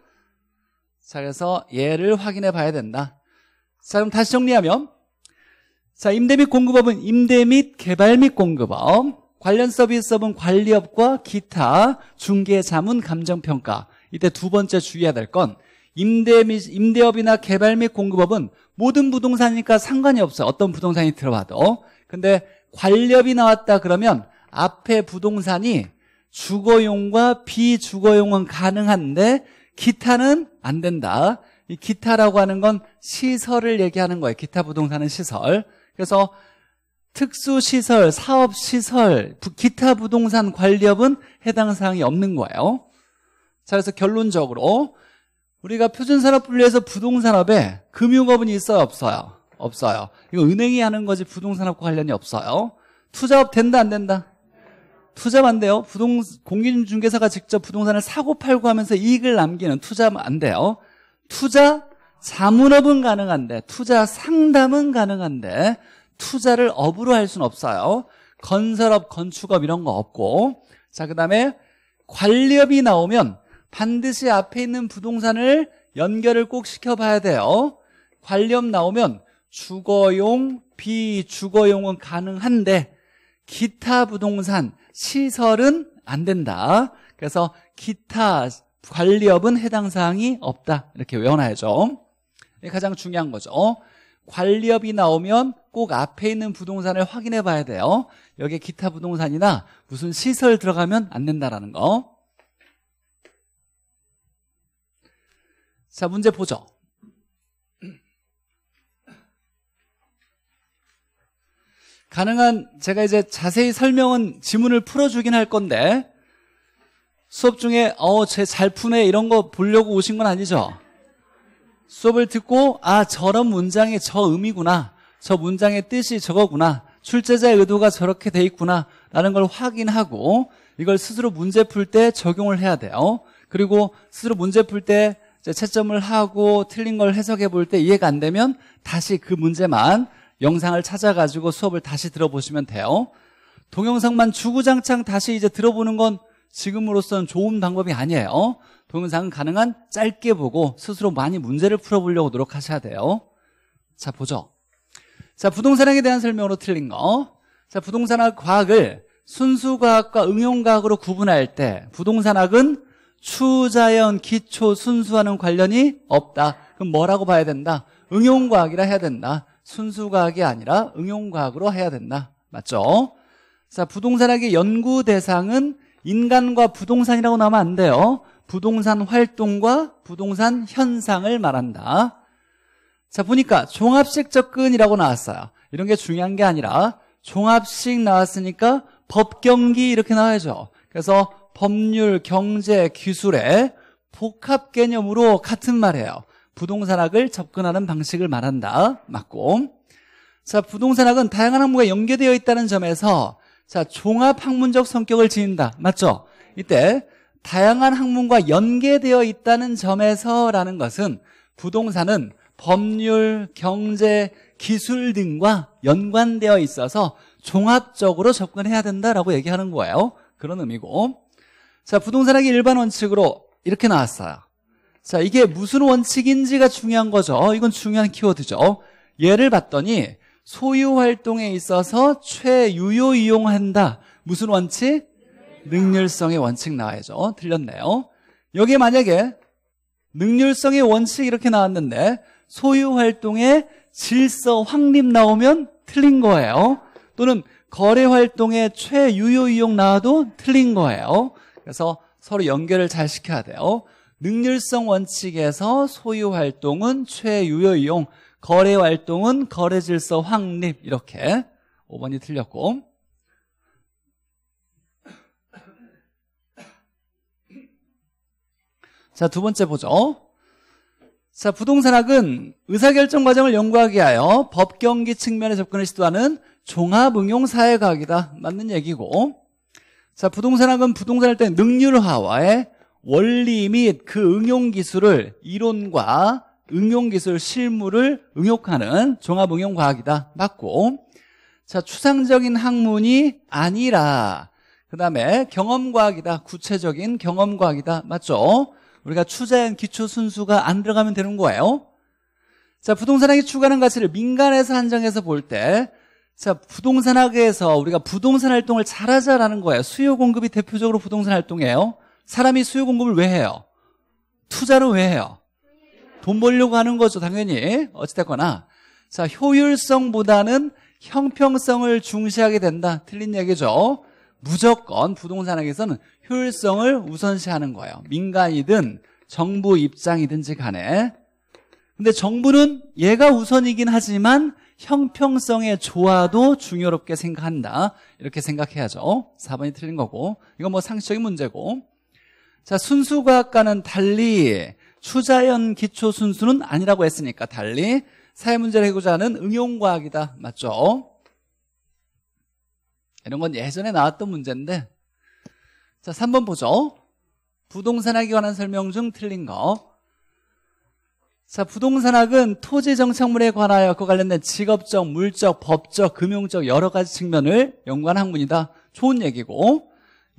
자, 그래서 얘를 확인해 봐야 된다. 자, 그럼 다시 정리하면 자, 임대 및 공급업은 임대 및 개발 및 공급업, 관련 서비스업은 관리업과 기타, 중개, 자문, 감정평가. 이때 두 번째 주의해야 될 건 임대 및 임대업이나 개발 및 공급업은 모든 부동산이니까 상관이 없어요. 어떤 부동산이 들어와도. 근데 관리업이 나왔다 그러면 앞에 부동산이 주거용과 비주거용은 가능한데 기타는 안 된다. 이 기타라고 하는 건 시설을 얘기하는 거예요. 기타 부동산은 시설. 그래서 특수시설, 사업시설, 기타 부동산 관리업은 해당 사항이 없는 거예요. 자, 그래서 결론적으로 우리가 표준산업 분류에서 부동산업에 금융업은 있어요, 없어요? 없어요. 이거 은행이 하는 거지 부동산업과 관련이 없어요. 투자업 된다, 안 된다? 투자 안 돼요. 부동 공인중개사가 직접 부동산을 사고 팔고 하면서 이익을 남기는 투자 안 돼요. 투자 자문업은 가능한데 투자 상담은 가능한데 투자를 업으로 할 수는 없어요. 건설업, 건축업 이런 거 없고 자 그다음에 관리업이 나오면 반드시 앞에 있는 부동산을 연결을 꼭 시켜봐야 돼요. 관리업 나오면 주거용, 비주거용은 가능한데 기타 부동산, 시설은 안 된다. 그래서 기타 관리업은 해당 사항이 없다. 이렇게 외워놔야죠. 가장 중요한 거죠. 관리업이 나오면 꼭 앞에 있는 부동산을 확인해 봐야 돼요. 여기 기타 부동산이나 무슨 시설 들어가면 안 된다라는 거. 자, 문제 보죠. 가능한 제가 이제 자세히 설명은 지문을 풀어주긴 할 건데 수업 중에 어쟤 잘 푸네 이런 거 보려고 오신 건 아니죠? 수업을 듣고 아 저런 문장이 저 의미구나 저 문장의 뜻이 저거구나 출제자의 의도가 저렇게 돼 있구나 라는 걸 확인하고 이걸 스스로 문제 풀 때 적용을 해야 돼요 그리고 스스로 문제 풀 때 채점을 하고 틀린 걸 해석해 볼 때 이해가 안 되면 다시 그 문제만 영상을 찾아가지고 수업을 다시 들어보시면 돼요. 동영상만 주구장창 다시 이제 들어보는 건 지금으로서는 좋은 방법이 아니에요. 동영상은 가능한 짧게 보고 스스로 많이 문제를 풀어보려고 노력하셔야 돼요. 자, 보죠. 자, 부동산학에 대한 설명으로 틀린 거. 자, 부동산학 과학을 순수과학과 응용과학으로 구분할 때 부동산학은 추자연 기초 순수와는 관련이 없다. 그럼 뭐라고 봐야 된다? 응용과학이라 해야 된다. 순수과학이 아니라 응용과학으로 해야 된다. 맞죠? 자, 부동산학의 연구 대상은 인간과 부동산이라고 나면 안 돼요. 부동산 활동과 부동산 현상을 말한다. 자, 보니까 종합식 접근이라고 나왔어요. 이런 게 중요한 게 아니라 종합식 나왔으니까 법경기 이렇게 나와야죠. 그래서 법률, 경제, 기술의 복합 개념으로 같은 말이에요. 부동산학을 접근하는 방식을 말한다. 맞고. 자, 부동산학은 다양한 학문과 연계되어 있다는 점에서 자, 종합 학문적 성격을 지닌다. 맞죠? 이때 다양한 학문과 연계되어 있다는 점에서라는 것은 부동산은 법률, 경제, 기술 등과 연관되어 있어서 종합적으로 접근해야 된다라고 얘기하는 거예요. 그런 의미고. 자, 부동산학의 일반 원칙으로 이렇게 나왔어요. 자, 이게 무슨 원칙인지가 중요한 거죠. 어, 이건 중요한 키워드죠. 예를 봤더니 소유 활동에 있어서 최유효 이용한다. 무슨 원칙? 능률성의 원칙 나와야죠. 어, 틀렸네요. 여기 만약에 능률성의 원칙 이렇게 나왔는데 소유 활동에 질서 확립 나오면 틀린 거예요. 또는 거래 활동에 최유효 이용 나와도 틀린 거예요. 그래서 서로 연결을 잘 시켜야 돼요. 능률성 원칙에서 소유 활동은 최유효 이용, 거래 활동은 거래 질서 확립 이렇게 5번이 틀렸고 자, 두 번째 보죠. 자, 부동산학은 의사결정 과정을 연구하기 위하여 법경기 측면에 접근을 시도하는 종합응용사회과학이다. 맞는 얘기고. 자, 부동산학은 부동산할때 능률화와의 원리 및 그 응용 기술을 이론과 응용 기술 실무를 응용하는 종합 응용 과학이다. 맞고. 자, 추상적인 학문이 아니라 그다음에 경험 과학이다. 구체적인 경험 과학이다. 맞죠? 우리가 추자연 기초 순수가 안 들어가면 되는 거예요. 자, 부동산학이 추구하는 가치를 민간에서 한정해서 볼 때, 자, 부동산학에서 우리가 부동산 활동을 잘하자라는 거예요. 수요 공급이 대표적으로 부동산 활동이에요. 사람이 수요 공급을 왜 해요? 투자를 왜 해요? 돈 벌려고 하는 거죠, 당연히. 어찌됐거나. 자, 효율성보다는 형평성을 중시하게 된다. 틀린 얘기죠. 무조건 부동산학에서는 효율성을 우선시하는 거예요. 민간이든 정부 입장이든지 간에. 근데 정부는 얘가 우선이긴 하지만 형평성의 조화도 중요롭게 생각한다. 이렇게 생각해야죠. 4번이 틀린 거고. 이건 뭐 상식적인 문제고. 자, 순수과학과는 달리 추자연 기초 순수는 아니라고 했으니까 달리 사회문제를 해고자하는 응용과학이다. 맞죠? 이런 건 예전에 나왔던 문제인데 자, 3번 보죠. 부동산학에 관한 설명 중 틀린 거. 자, 부동산학은 토지 정착물에 관하여 그 관련된 직업적, 물적, 법적, 금융적 여러 가지 측면을 연구한 학문이다. 좋은 얘기고.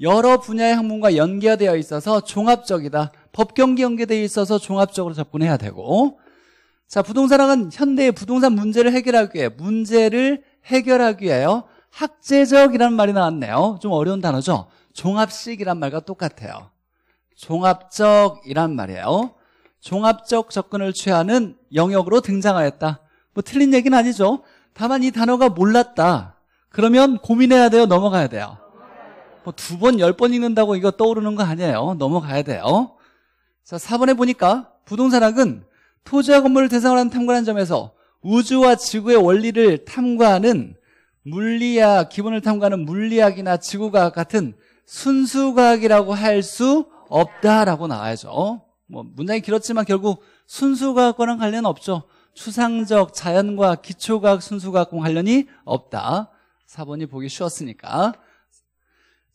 여러 분야의 학문과 연계되어 있어서 종합적이다. 법경기 연계되어 있어서 종합적으로 접근해야 되고 자 부동산학은 현대의 부동산 문제를 해결하기 위해 문제를 해결하기 위하여 학제적이라는 말이 나왔네요. 좀 어려운 단어죠. 종합식이란 말과 똑같아요. 종합적이란 말이에요. 종합적 접근을 취하는 영역으로 등장하였다. 뭐 틀린 얘기는 아니죠. 다만 이 단어가 몰랐다. 그러면 고민해야 돼요. 넘어가야 돼요. 뭐 두 번, 열 번 읽는다고 이거 떠오르는 거 아니에요. 넘어가야 돼요. 자, 4번에 보니까 부동산학은 토지와 건물을 대상으로 하는 탐구라는 점에서 우주와 지구의 원리를 탐구하는 물리학, 기본을 탐구하는 물리학이나 지구과학 같은 순수과학이라고 할 수 없다라고 나와야죠. 뭐 문장이 길었지만 결국 순수과학과는 관련 없죠. 추상적, 자연과학, 기초과학, 순수과학과 관련이 없다. 4번이 보기 쉬웠으니까.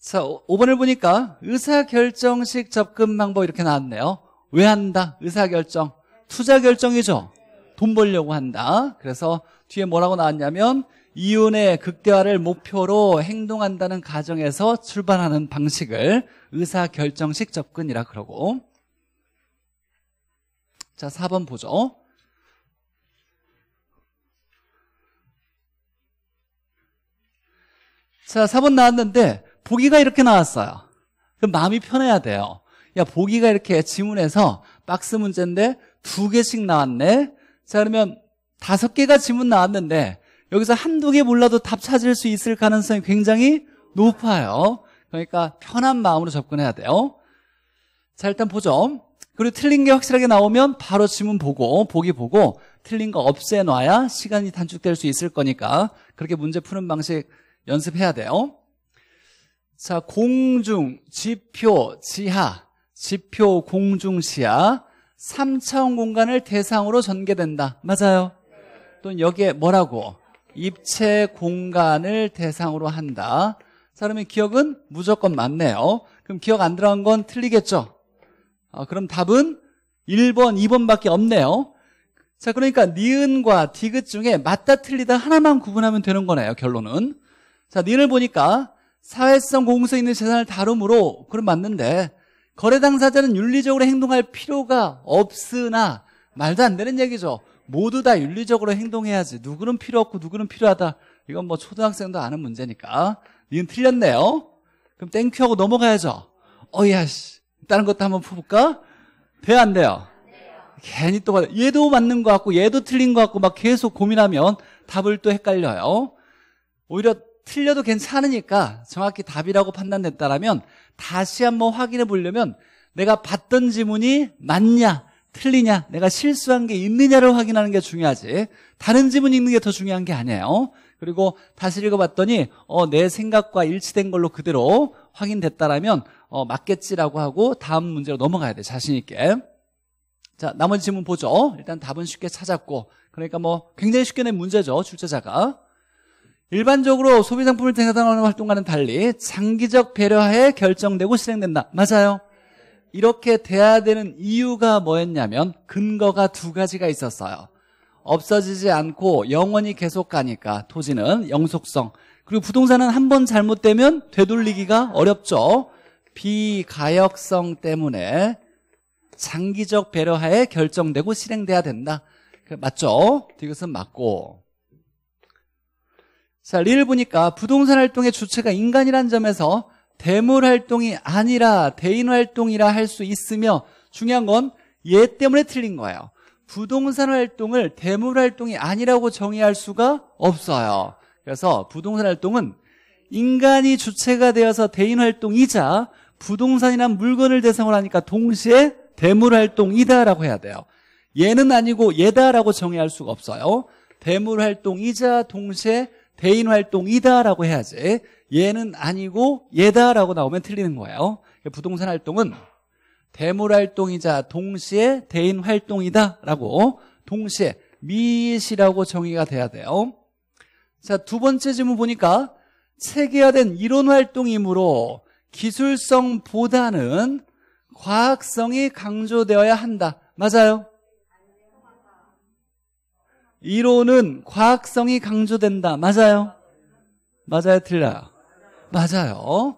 자, 5번을 보니까 의사결정식 접근 방법 이렇게 나왔네요. 왜 한다? 의사결정. 투자결정이죠. 돈 벌려고 한다. 그래서 뒤에 뭐라고 나왔냐면 이윤의 극대화를 목표로 행동한다는 가정에서 출발하는 방식을 의사결정식 접근이라 그러고 자 4번 보죠 자 4번 나왔는데 보기가 이렇게 나왔어요. 그럼 마음이 편해야 돼요. 야, 보기가 이렇게 지문에서 박스 문제인데 두 개씩 나왔네. 자, 그러면 다섯 개가 지문 나왔는데 여기서 한두 개 몰라도 답 찾을 수 있을 가능성이 굉장히 높아요. 그러니까 편한 마음으로 접근해야 돼요. 자, 일단 보죠. 그리고 틀린 게 확실하게 나오면 바로 지문 보고, 보기 보고, 틀린 거 없애놔야 시간이 단축될 수 있을 거니까 그렇게 문제 푸는 방식 연습해야 돼요. 자, 공중, 지표, 지하, 지표, 공중, 지하 3차원 공간을 대상으로 전개된다. 맞아요. 또 여기에 뭐라고? 입체 공간을 대상으로 한다. 자, 그러면 기억은 무조건 맞네요. 그럼 기억 안 들어간 건 틀리겠죠? 아, 그럼 답은 1번, 2번밖에 없네요. 자, 그러니까 니은과 디귿 중에 맞다 틀리다 하나만 구분하면 되는 거네요, 결론은. 자, 니은을 보니까 사회성 공공성 있는 재산을 다루므로 그럼 맞는데 거래 당사자는 윤리적으로 행동할 필요가 없으나 말도 안 되는 얘기죠. 모두 다 윤리적으로 행동해야지. 누구는 필요 없고 누구는 필요하다. 이건 뭐 초등학생도 아는 문제니까. 이건 틀렸네요. 그럼 땡큐 하고 넘어가야죠. 어이야씨. 다른 것도 한번 풀어볼까? 돼요, 안 돼요? 괜히 또 받아. 얘도 맞는 것 같고 얘도 틀린 것 같고 막 계속 고민하면 답을 또 헷갈려요. 오히려 틀려도 괜찮으니까 정확히 답이라고 판단됐다라면 다시 한번 확인해 보려면 내가 봤던 지문이 맞냐 틀리냐 내가 실수한 게 있느냐를 확인하는 게 중요하지 다른 지문 이있는게 더 중요한 게 아니에요 그리고 다시 읽어봤더니 어, 내 생각과 일치된 걸로 그대로 확인됐다라면 어, 맞겠지라고 하고 다음 문제로 넘어가야 돼 자신 있게 자 나머지 지문 보죠 일단 답은 쉽게 찾았고 그러니까 뭐 굉장히 쉽게 낸 문제죠 출제자가 일반적으로 소비상품을 생산하는 활동과는 달리 장기적 배려하에 결정되고 실행된다. 맞아요. 이렇게 돼야 되는 이유가 뭐였냐면 근거가 두 가지가 있었어요. 없어지지 않고 영원히 계속 가니까 토지는 영속성. 그리고 부동산은 한번 잘못되면 되돌리기가 어렵죠. 비가역성 때문에 장기적 배려하에 결정되고 실행돼야 된다. 그 맞죠? 이것은 맞고 자, 리를 보니까 부동산 활동의 주체가 인간이란 점에서 대물 활동이 아니라 대인 활동이라 할 수 있으며 중요한 건 얘 때문에 틀린 거예요. 부동산 활동을 대물 활동이 아니라고 정의할 수가 없어요. 그래서 부동산 활동은 인간이 주체가 되어서 대인 활동이자 부동산이란 물건을 대상으로 하니까 동시에 대물 활동이다라고 해야 돼요. 얘는 아니고 얘다라고 정의할 수가 없어요. 대물 활동이자 동시에 개인 활동이다라고 해야지 얘는 아니고 얘다라고 나오면 틀리는 거예요. 부동산 활동은 대물 활동이자 동시에 대인 활동이다라고 동시에 미시라고 정의가 돼야 돼요. 자, 두 번째 질문 보니까 체계화된 이론 활동이므로 기술성보다는 과학성이 강조되어야 한다. 맞아요. 이론은 과학성이 강조된다. 맞아요? 맞아요, 틀려요? 맞아요.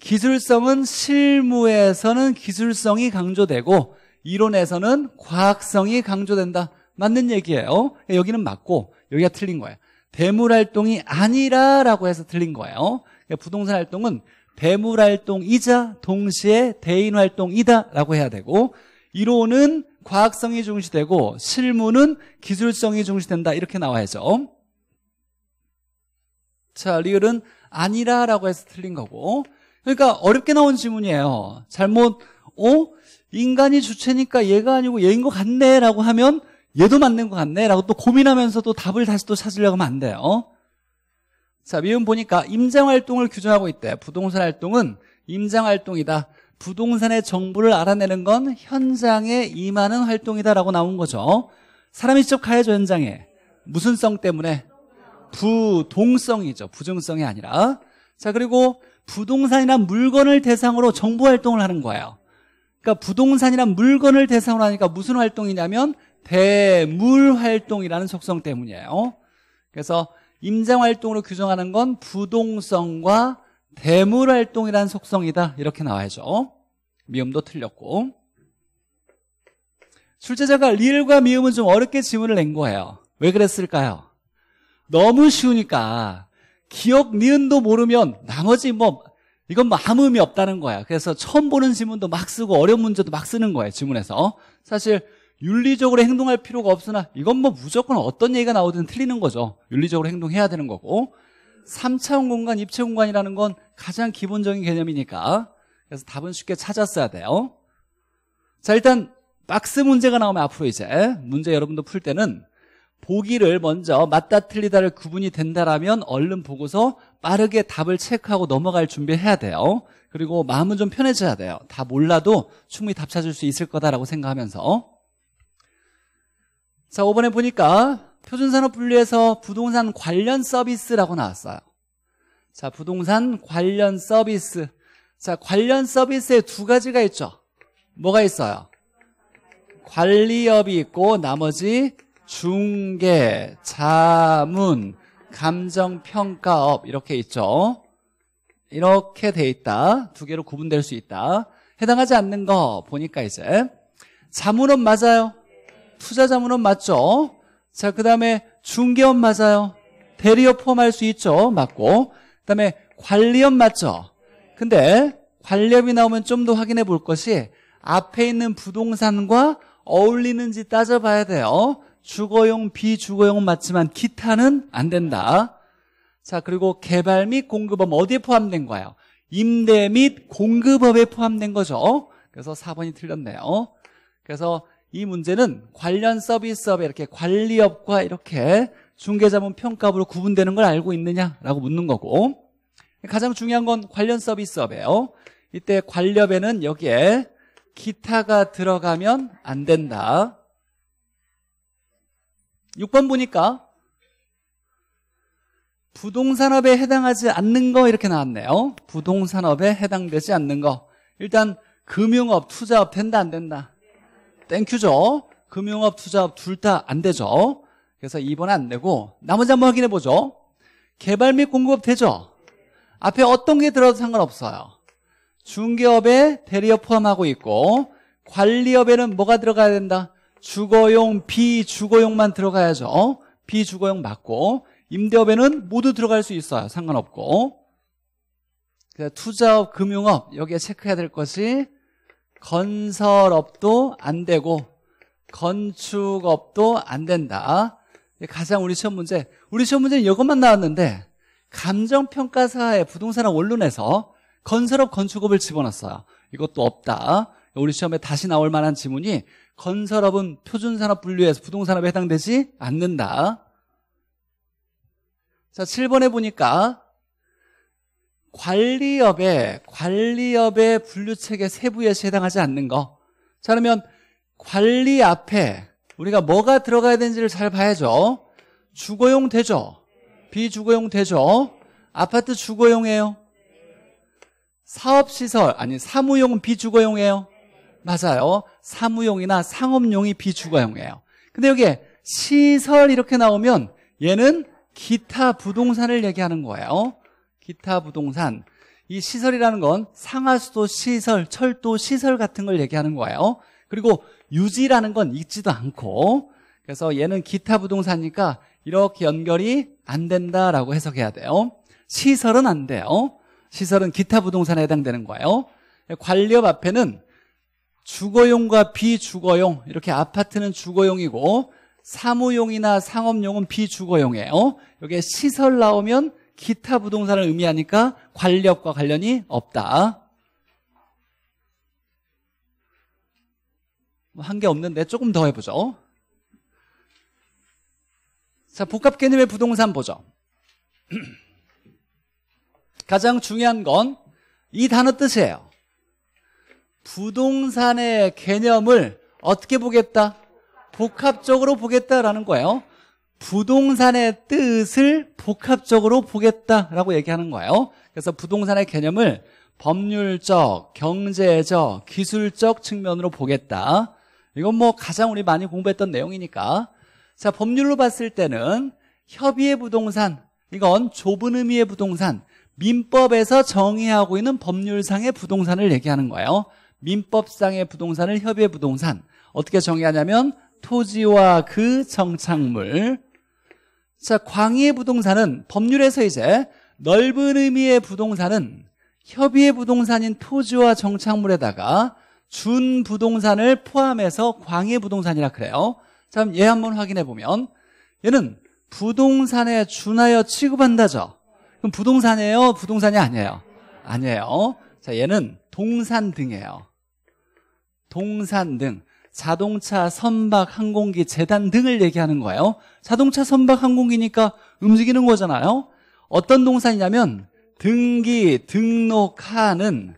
기술성은 실무에서는 기술성이 강조되고 이론에서는 과학성이 강조된다. 맞는 얘기예요. 여기는 맞고 여기가 틀린 거예요. 대물 활동이 아니라라고 해서 틀린 거예요. 그러니까 부동산 활동은 대물 활동이자 동시에 대인 활동이다라고 해야 되고 이론은 과학성이 중시되고 실무는 기술성이 중시된다 이렇게 나와야죠. 자, 리을은 아니라라고 해서 틀린 거고. 그러니까 어렵게 나온 지문이에요. 잘못 어? 인간이 주체니까 얘가 아니고 얘인 것 같네라고 하면 얘도 맞는 것 같네라고 또 고민하면서 또 답을 다시 또 찾으려고 하면 안 돼요. 자, 미음 보니까 임장 활동을 규정하고 있대. 부동산 활동은 임장 활동이다. 부동산의 정보를 알아내는 건 현장에 임하는 활동이다라고 나온 거죠. 사람이 직접 가야죠, 현장에. 무슨 성 때문에? 부동성이죠. 부정성이 아니라. 자, 그리고 부동산이나 물건을 대상으로 정보 활동을 하는 거예요. 그러니까 부동산이나 물건을 대상으로 하니까 무슨 활동이냐면 대물 활동이라는 속성 때문이에요. 그래서 임장 활동으로 규정하는 건 부동성과 대물활동이라는 속성이다 이렇게 나와야죠 미음도 틀렸고 출제자가 리을과 미음은 좀 어렵게 지문을 낸 거예요 왜 그랬을까요? 너무 쉬우니까 기억 니은도 모르면 나머지 뭐 이건 뭐 아무 의미 없다는 거야 그래서 처음 보는 지문도 막 쓰고 어려운 문제도 막 쓰는 거예요 지문에서 사실 윤리적으로 행동할 필요가 없으나 이건 뭐 무조건 어떤 얘기가 나오든 틀리는 거죠 윤리적으로 행동해야 되는 거고 3차원 공간, 입체 공간이라는 건 가장 기본적인 개념이니까 그래서 답은 쉽게 찾았어야 돼요 자 일단 박스 문제가 나오면 앞으로 이제 문제 여러분도 풀 때는 보기를 먼저 맞다 틀리다를 구분이 된다라면 얼른 보고서 빠르게 답을 체크하고 넘어갈 준비해야 돼요 그리고 마음은 좀 편해져야 돼요 다 몰라도 충분히 답 찾을 수 있을 거다라고 생각하면서 자 5번에 보니까 표준산업 분류에서 부동산 관련 서비스라고 나왔어요. 자, 부동산 관련 서비스. 자, 관련 서비스에 두 가지가 있죠. 뭐가 있어요? 관리업이 있고 나머지 중개, 자문, 감정평가업 이렇게 있죠. 이렇게 돼 있다. 두 개로 구분될 수 있다. 해당하지 않는 거 보니까 이제 자문업 맞아요. 투자 자문업 맞죠? 자, 그 다음에 중개업 맞아요. 대리업 포함할 수 있죠. 맞고. 그 다음에 관리업 맞죠. 근데 관리업이 나오면 좀 더 확인해 볼 것이 앞에 있는 부동산과 어울리는지 따져봐야 돼요. 주거용, 비주거용 은 맞지만 기타는 안 된다. 자, 그리고 개발 및 공급업 어디에 포함된 거예요? 임대 및 공급업에 포함된 거죠. 그래서 4번이 틀렸네요. 그래서 이 문제는 관련 서비스업에 이렇게 관리업과 이렇게 중개자문 평가부로 구분되는 걸 알고 있느냐라고 묻는 거고 가장 중요한 건 관련 서비스업이에요 이때 관리업에는 여기에 기타가 들어가면 안 된다 6번 보니까 부동산업에 해당하지 않는 거 이렇게 나왔네요 부동산업에 해당되지 않는 거 일단 금융업, 투자업 된다 안 된다 땡큐죠. 금융업, 투자업 둘 다 안 되죠. 그래서 2번 안 되고 나머지 한번 확인해 보죠. 개발 및 공급업 되죠? 앞에 어떤 게 들어도 상관없어요. 중개업에 대리업 포함하고 있고 관리업에는 뭐가 들어가야 된다? 주거용, 비주거용만 들어가야죠. 비주거용 맞고 임대업에는 모두 들어갈 수 있어요. 상관없고. 투자업, 금융업 여기에 체크해야 될 것이 건설업도 안 되고 건축업도 안 된다. 가장 우리 시험 문제, 우리 시험 문제는 이것만 나왔는데 감정평가사의 부동산학 원론에서 건설업, 건축업을 집어넣었어요. 이것도 없다. 우리 시험에 다시 나올 만한 지문이 건설업은 표준산업 분류에서 부동산업에 해당되지 않는다. 자, 7번에 보니까 관리업에 관리업의 분류체계 세부에서 해당하지 않는 거. 자 그러면 관리 앞에 우리가 뭐가 들어가야 되는지를 잘 봐야죠. 주거용 되죠. 비주거용 되죠. 아파트 주거용이에요. 사업시설 아니 사무용은 비주거용이에요. 맞아요. 사무용이나 상업용이 비주거용이에요. 근데 여기에 시설 이렇게 나오면 얘는 기타 부동산을 얘기하는 거예요. 기타 부동산 이 시설이라는 건 상하수도 시설, 철도 시설 같은 걸 얘기하는 거예요. 그리고 유지라는 건 있지도 않고 그래서 얘는 기타 부동산이니까 이렇게 연결이 안 된다라고 해석해야 돼요. 시설은 안 돼요. 시설은 기타 부동산에 해당되는 거예요. 관리업 앞에는 주거용과 비주거용 이렇게 아파트는 주거용이고 사무용이나 상업용은 비주거용이에요. 여기에 시설 나오면 기타 부동산을 의미하니까 관력과 관련이 없다. 뭐 한 게 없는데 조금 더 해보죠. 자, 복합 개념의 부동산 보죠. [CLEARS THROAT] 가장 중요한 건 이 단어 뜻이에요. 부동산의 개념을 어떻게 보겠다? 복합적으로 보겠다라는 거예요. 부동산의 뜻을 복합적으로 보겠다라고 얘기하는 거예요. 그래서 부동산의 개념을 법률적, 경제적, 기술적 측면으로 보겠다. 이건 뭐 가장 우리 많이 공부했던 내용이니까. 자, 법률로 봤을 때는 협의의 부동산, 이건 좁은 의미의 부동산, 민법에서 정의하고 있는 법률상의 부동산을 얘기하는 거예요. 민법상의 부동산을 협의의 부동산. 어떻게 정의하냐면 토지와 그 정착물, 자, 광의의 부동산은 법률에서 이제 넓은 의미의 부동산은 협의의 부동산인 토지와 정착물에다가 준 부동산을 포함해서 광의의 부동산이라 그래요. 자, 얘 한번 확인해 보면 얘는 부동산에 준하여 취급한다죠. 그럼 부동산이에요? 부동산이 아니에요? 아니에요. 자, 얘는 동산 등이에요. 동산 등. 자동차, 선박, 항공기, 재단 등을 얘기하는 거예요. 자동차, 선박, 항공기니까 움직이는 거잖아요. 어떤 동산이냐면 등기, 등록하는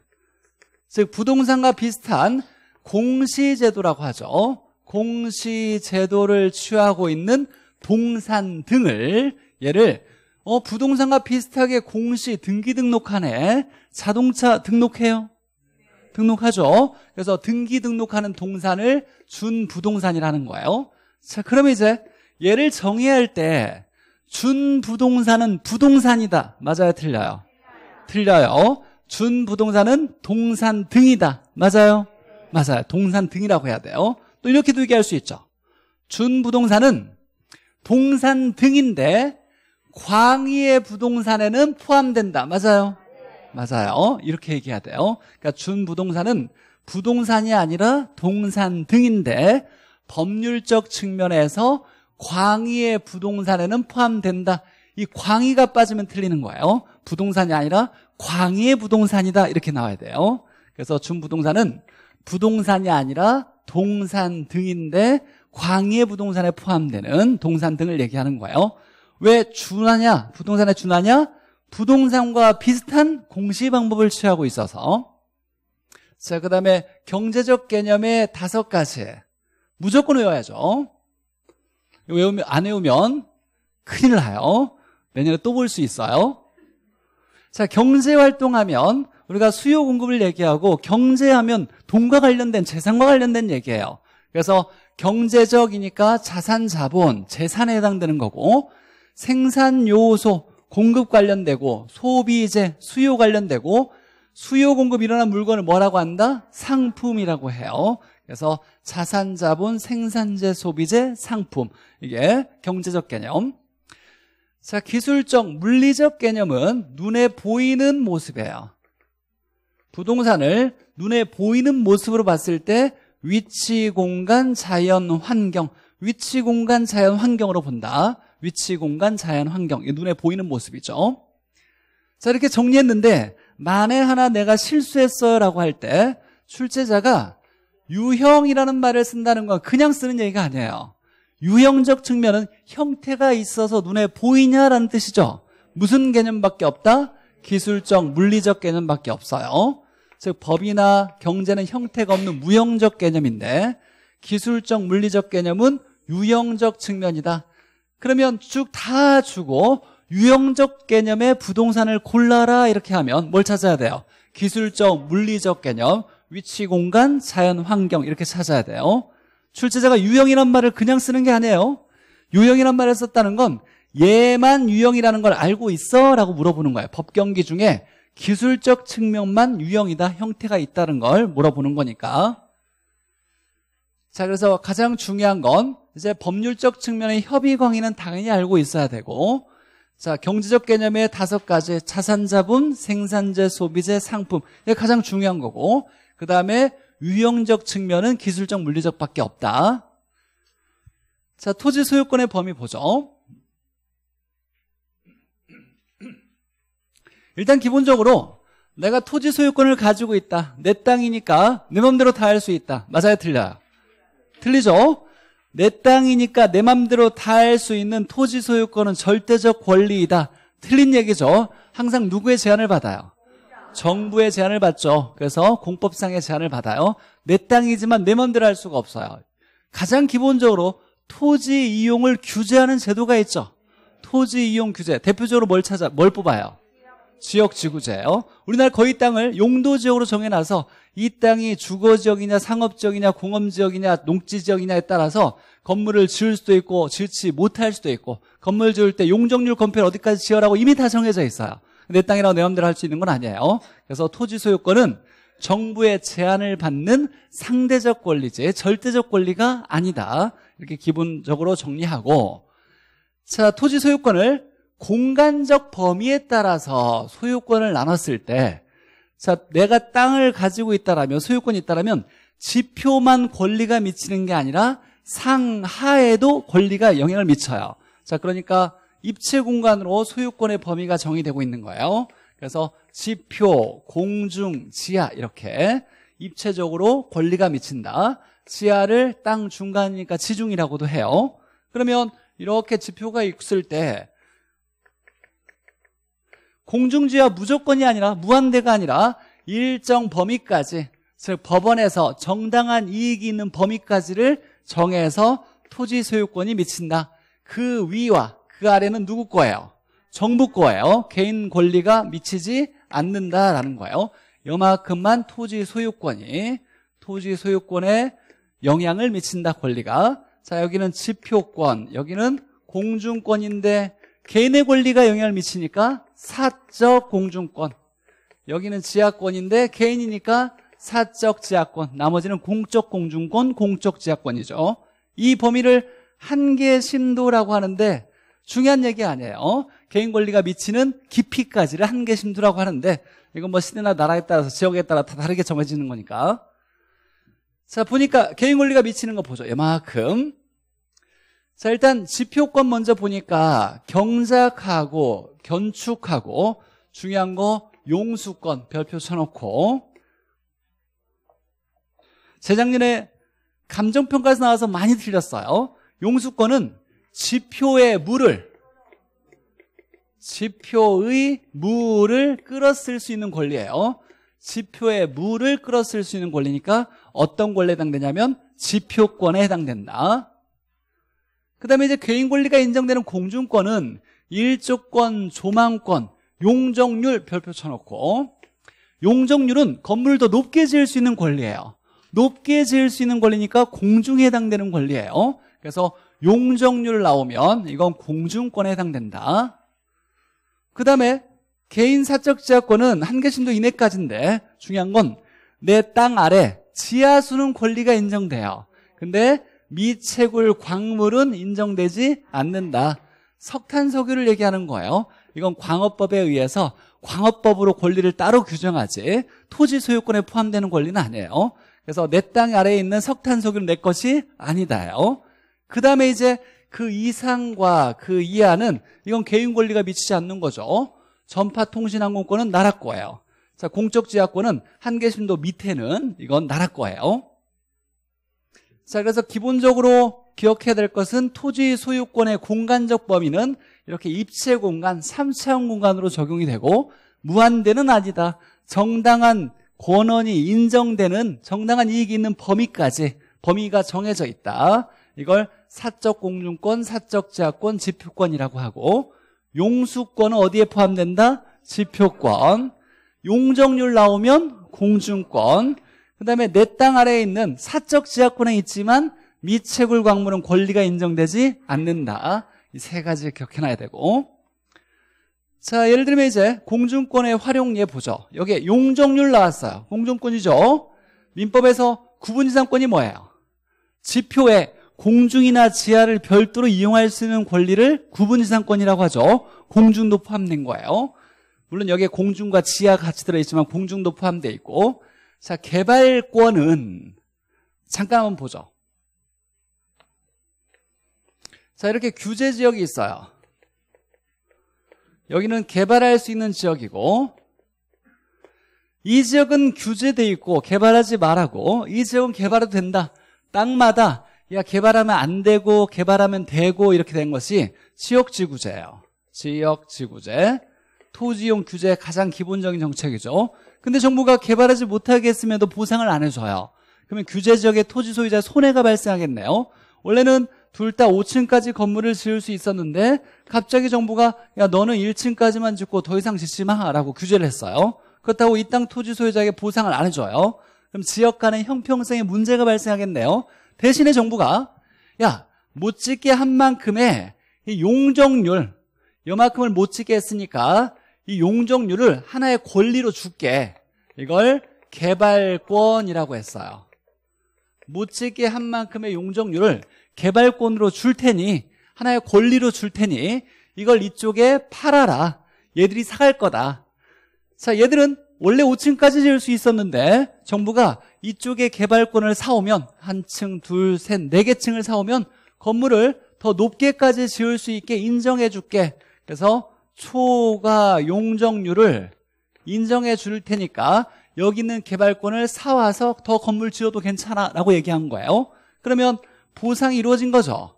즉 부동산과 비슷한 공시제도라고 하죠. 공시제도를 취하고 있는 동산 등을 얘를 어 부동산과 비슷하게 공시 등기 등록하네. 자동차 등록해요. 등록하죠. 그래서 등기 등록하는 동산을 준부동산이라는 거예요. 자, 그럼 이제 얘를 정의할 때 준부동산은 부동산이다. 맞아요, 틀려요? 틀려요. 준부동산은 동산 등이다. 맞아요? 맞아요. 동산 등이라고 해야 돼요. 또 이렇게도 얘기할 수 있죠. 준부동산은 동산 등인데 광의의 부동산에는 포함된다. 맞아요? 맞아요. 어? 이렇게 얘기해야 돼요. 그러니까 준부동산은 부동산이 아니라 동산 등인데 법률적 측면에서 광의의 부동산에는 포함된다. 이 광의가 빠지면 틀리는 거예요. 부동산이 아니라 광의의 부동산이다. 이렇게 나와야 돼요. 그래서 준부동산은 부동산이 아니라 동산 등인데 광의의 부동산에 포함되는 동산 등을 얘기하는 거예요. 왜 준하냐? 부동산에 준하냐? 부동산과 비슷한 공시 방법을 취하고 있어서 자, 그 다음에 경제적 개념의 다섯 가지 무조건 외워야죠 외우면, 안 외우면 큰일 나요 내년에 또 볼 수 있어요 자, 경제활동하면 우리가 수요 공급을 얘기하고 경제하면 돈과 관련된 재산과 관련된 얘기예요 그래서 경제적이니까 자산 자본 재산에 해당되는 거고 생산 요소 공급 관련되고 소비재, 수요 관련되고 수요 공급 일어난 물건을 뭐라고 한다? 상품이라고 해요. 그래서 자산, 자본, 생산재, 소비재, 상품 이게 경제적 개념 자 기술적, 물리적 개념은 눈에 보이는 모습이에요 부동산을 눈에 보이는 모습으로 봤을 때 위치, 공간, 자연, 환경 위치, 공간, 자연, 환경으로 본다 위치, 공간, 자연, 환경 눈에 보이는 모습이죠 자 이렇게 정리했는데 만에 하나 내가 실수했어요 라고 할 때 출제자가 유형이라는 말을 쓴다는 건 그냥 쓰는 얘기가 아니에요 유형적 측면은 형태가 있어서 눈에 보이냐라는 뜻이죠 무슨 개념밖에 없다? 기술적, 물리적 개념밖에 없어요 즉 법이나 경제는 형태가 없는 무형적 개념인데 기술적, 물리적 개념은 유형적 측면이다 그러면 쭉 다 주고 유형적 개념의 부동산을 골라라 이렇게 하면 뭘 찾아야 돼요? 기술적, 물리적 개념, 위치, 공간, 자연, 환경 이렇게 찾아야 돼요. 출제자가 유형이란 말을 그냥 쓰는 게 아니에요. 유형이란 말을 썼다는 건 얘만 유형이라는 걸 알고 있어? 라고 물어보는 거예요. 법경기 중에 기술적 측면만 유형이다, 형태가 있다는 걸 물어보는 거니까. 자, 그래서 가장 중요한 건 이제 법률적 측면의 협의 광의는 당연히 알고 있어야 되고 자 경제적 개념의 다섯 가지 자산 자본 생산재 소비재 상품 이게 가장 중요한 거고 그 다음에 유형적 측면은 기술적 물리적밖에 없다 자 토지 소유권의 범위 보죠 일단 기본적으로 내가 토지 소유권을 가지고 있다 내 땅이니까 내 맘대로 다 할 수 있다 맞아요 틀려요 틀리죠 내 땅이니까 내 맘대로 다 할 수 있는 토지 소유권은 절대적 권리이다. 틀린 얘기죠. 항상 누구의 제안을 받아요? 정부의 제안을 받죠. 그래서 공법상의 제안을 받아요. 내 땅이지만 내 맘대로 할 수가 없어요. 가장 기본적으로 토지 이용을 규제하는 제도가 있죠. 토지 이용 규제. 대표적으로 뭘 찾아, 뭘 뽑아요? 지역 지구제. 요 우리나라 거의 땅을 용도 지역으로 정해놔서 이 땅이 주거 지역이냐 상업 지역이냐 공업 지역이냐 농지 지역이냐에 따라서 건물을 지을 수도 있고 지지 못할 수도 있고 건물 지을 때 용적률 건폐를 어디까지 지어라고 이미 다 정해져 있어요. 내 땅이라고 내 마음대로 할 수 있는 건 아니에요. 그래서 토지 소유권은 정부의 제한을 받는 상대적 권리제 절대적 권리가 아니다. 이렇게 기본적으로 정리하고 자 토지 소유권을 공간적 범위에 따라서 소유권을 나눴을 때, 자, 내가 땅을 가지고 있다라면, 소유권이 있다라면, 지표만 권리가 미치는 게 아니라 상하에도 권리가 영향을 미쳐요. 자, 그러니까 입체 공간으로 소유권의 범위가 정의되고 있는 거예요. 그래서 지표, 공중, 지하 이렇게 입체적으로 권리가 미친다. 지하를 땅 중간이니까 지중이라고도 해요. 그러면 이렇게 지표가 있을 때 공중지와 무조건이 아니라 무한대가 아니라 일정 범위까지 즉 법원에서 정당한 이익이 있는 범위까지를 정해서 토지 소유권이 미친다 그 위와 그 아래는 누구 거예요? 정부 거예요 개인 권리가 미치지 않는다라는 거예요 요만큼만 토지 소유권이 토지 소유권에 영향을 미친다 권리가 자 여기는 지표권 여기는 공중권인데 개인의 권리가 영향을 미치니까 사적 공중권 여기는 지하권인데 개인이니까 사적 지하권 나머지는 공적 공중권 공적 지하권이죠 이 범위를 한계 심도라고 하는데 중요한 얘기 아니에요 개인 권리가 미치는 깊이까지를 한계 심도라고 하는데 이건 뭐 시대나 나라에 따라서 지역에 따라 다 다르게 정해지는 거니까 자 보니까 개인 권리가 미치는 거 보죠 이만큼 자 일단 지표권 먼저 보니까 경작하고 견축하고 중요한 거 용수권 별표 쳐놓고 재작년에 감정평가에서 나와서 많이 틀렸어요. 용수권은 지표의 물을 지표의 물을 끌어쓸 수 있는 권리예요. 지표의 물을 끌어쓸 수 있는 권리니까 어떤 권리에 해당되냐면 지표권에 해당된다. 그 다음에 이제 개인 권리가 인정되는 공중권은 일조권, 조망권, 용적률 별표 쳐놓고 용적률은 건물을 더 높게 지을 수 있는 권리예요 높게 지을 수 있는 권리니까 공중에 해당되는 권리예요 그래서 용적률 나오면 이건 공중권에 해당된다 그 다음에 개인 사적 지하권은 한계심도 이내까지인데 중요한 건 내 땅 아래 지하수는 권리가 인정돼요 근데 미채굴 광물은 인정되지 않는다 석탄 석유를 얘기하는 거예요. 이건 광업법에 의해서 광업법으로 권리를 따로 규정하지 토지 소유권에 포함되는 권리는 아니에요. 그래서 내 땅 아래에 있는 석탄 석유는 내 것이 아니다요. 그 다음에 이제 그 이상과 그 이하는 이건 개인 권리가 미치지 않는 거죠. 전파 통신 항공권은 나라 거예요. 자, 공적 지하권은 한계심도 밑에는 이건 나라 거예요. 자, 그래서 기본적으로 기억해야 될 것은 토지 소유권의 공간적 범위는 이렇게 입체 공간, 3차원 공간으로 적용이 되고 무한대는 아니다. 정당한 권원이 인정되는 정당한 이익이 있는 범위까지 범위가 정해져 있다. 이걸 사적 공중권, 사적 제약권, 지표권이라고 하고 용수권은 어디에 포함된다? 지표권. 용적률 나오면 공중권. 그 다음에 내 땅 아래에 있는 사적 지하권에 있지만 미채굴 광물은 권리가 인정되지 않는다. 이 세 가지 기억해놔야 되고. 자, 예를 들면 이제 공중권의 활용 예 보죠. 여기에 용적률 나왔어요. 공중권이죠. 민법에서 구분지상권이 뭐예요? 지표에 공중이나 지하를 별도로 이용할 수 있는 권리를 구분지상권이라고 하죠. 공중도 포함된 거예요. 물론 여기에 공중과 지하가 같이 들어있지만 공중도 포함되어 있고 자, 개발권은 잠깐 한번 보죠. 자, 이렇게 규제 지역이 있어요. 여기는 개발할 수 있는 지역이고 이 지역은 규제돼 있고 개발하지 말라고 이 지역은 개발해도 된다. 땅마다 야 개발하면 안 되고 개발하면 되고 이렇게 된 것이 지역지구제예요. 지역지구제. 토지용 규제의 가장 기본적인 정책이죠. 근데 정부가 개발하지 못하게 했음에도 보상을 안 해줘요. 그러면 규제 지역의 토지 소유자 손해가 발생하겠네요. 원래는 둘 다 5층까지 건물을 지을 수 있었는데 갑자기 정부가 야 너는 1층까지만 짓고 더 이상 짓지 마라고 규제를 했어요. 그렇다고 이 땅 토지 소유자에게 보상을 안 해줘요. 그럼 지역 간의 형평성에 문제가 발생하겠네요. 대신에 정부가 야 못 짓게 한 만큼의 용적률 요만큼을 못 짓게 했으니까 이 용적률을 하나의 권리로 줄게 이걸 개발권이라고 했어요 못 짓게 한 만큼의 용적률을 개발권으로 줄 테니 하나의 권리로 줄 테니 이걸 이쪽에 팔아라 얘들이 사갈 거다 자 얘들은 원래 5층까지 지을 수 있었는데 정부가 이쪽에 개발권을 사오면 한 층, 둘, 셋, 네 개 층을 사오면 건물을 더 높게까지 지을 수 있게 인정해 줄게 그래서 초가 용적률을 인정해 줄 테니까 여기 있는 개발권을 사와서 더 건물 지어도 괜찮아 라고 얘기한 거예요 그러면 보상이 이루어진 거죠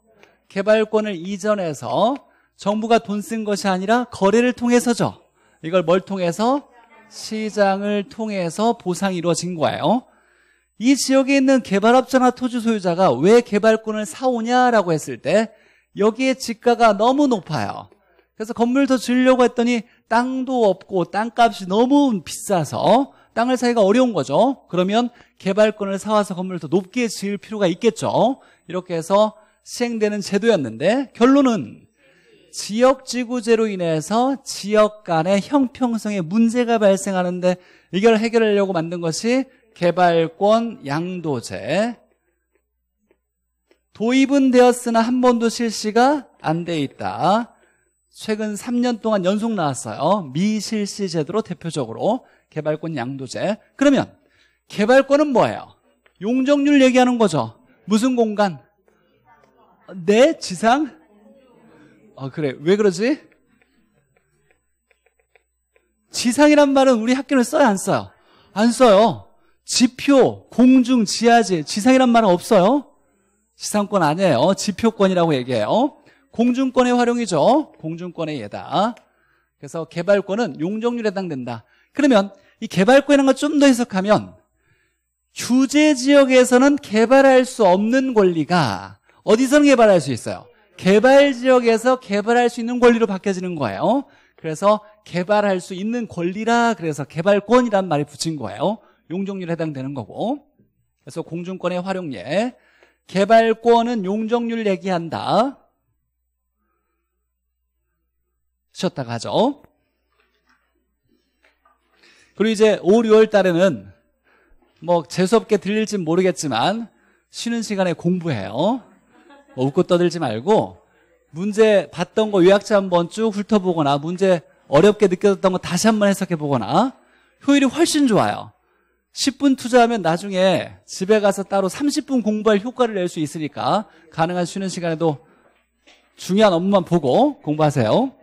개발권을 이전해서 정부가 돈 쓴 것이 아니라 거래를 통해서죠 이걸 뭘 통해서? 시장을 통해서 보상이 이루어진 거예요 이 지역에 있는 개발업자나 토지 소유자가 왜 개발권을 사오냐라고 했을 때 여기에 지가가 너무 높아요 그래서 건물 더 지으려고 했더니 땅도 없고 땅값이 너무 비싸서 땅을 사기가 어려운 거죠. 그러면 개발권을 사와서 건물을 더 높게 지을 필요가 있겠죠. 이렇게 해서 시행되는 제도였는데 결론은 지역지구제로 인해서 지역 간의 형평성에 문제가 발생하는데 이걸 해결하려고 만든 것이 개발권 양도제 도입은 되었으나 한 번도 실시가 안 돼 있다 최근 3년 동안 연속 나왔어요. 미실시 제도로 대표적으로 개발권 양도제. 그러면 개발권은 뭐예요? 용적률 얘기하는 거죠. 무슨 공간? 내 지상? 어, 그래. 왜 그러지? 지상이란 말은 우리 학교는 써요, 안 써요? 안 써요. 지표, 공중, 지하지, 지상이란 말은 없어요. 지상권 아니에요. 지표권이라고 얘기해요. 공중권의 활용이죠. 공중권의 예다. 그래서 개발권은 용적률에 해당된다. 그러면 이 개발권이라는 걸 좀 더 해석하면 규제 지역에서는 개발할 수 없는 권리가 어디서는 개발할 수 있어요. 개발 지역에서 개발할 수 있는 권리로 바뀌어지는 거예요. 그래서 개발할 수 있는 권리라 그래서 개발권이란 말이 붙인 거예요. 용적률에 해당되는 거고. 그래서 공중권의 활용예. 개발권은 용적률 얘기한다. 쉬었다가 하죠. 그리고 이제 5, 6월 달에는 뭐 재수없게 들릴진 모르겠지만 쉬는 시간에 공부해요. 뭐 웃고 떠들지 말고 문제 봤던 거요약자 한번 쭉 훑어보거나 문제 어렵게 느껴졌던 거 다시 한번 해석해 보거나 효율이 훨씬 좋아요. 10분 투자하면 나중에 집에 가서 따로 30분 공부할 효과를 낼 수 있으니까 가능한 쉬는 시간에도 중요한 업무만 보고 공부하세요.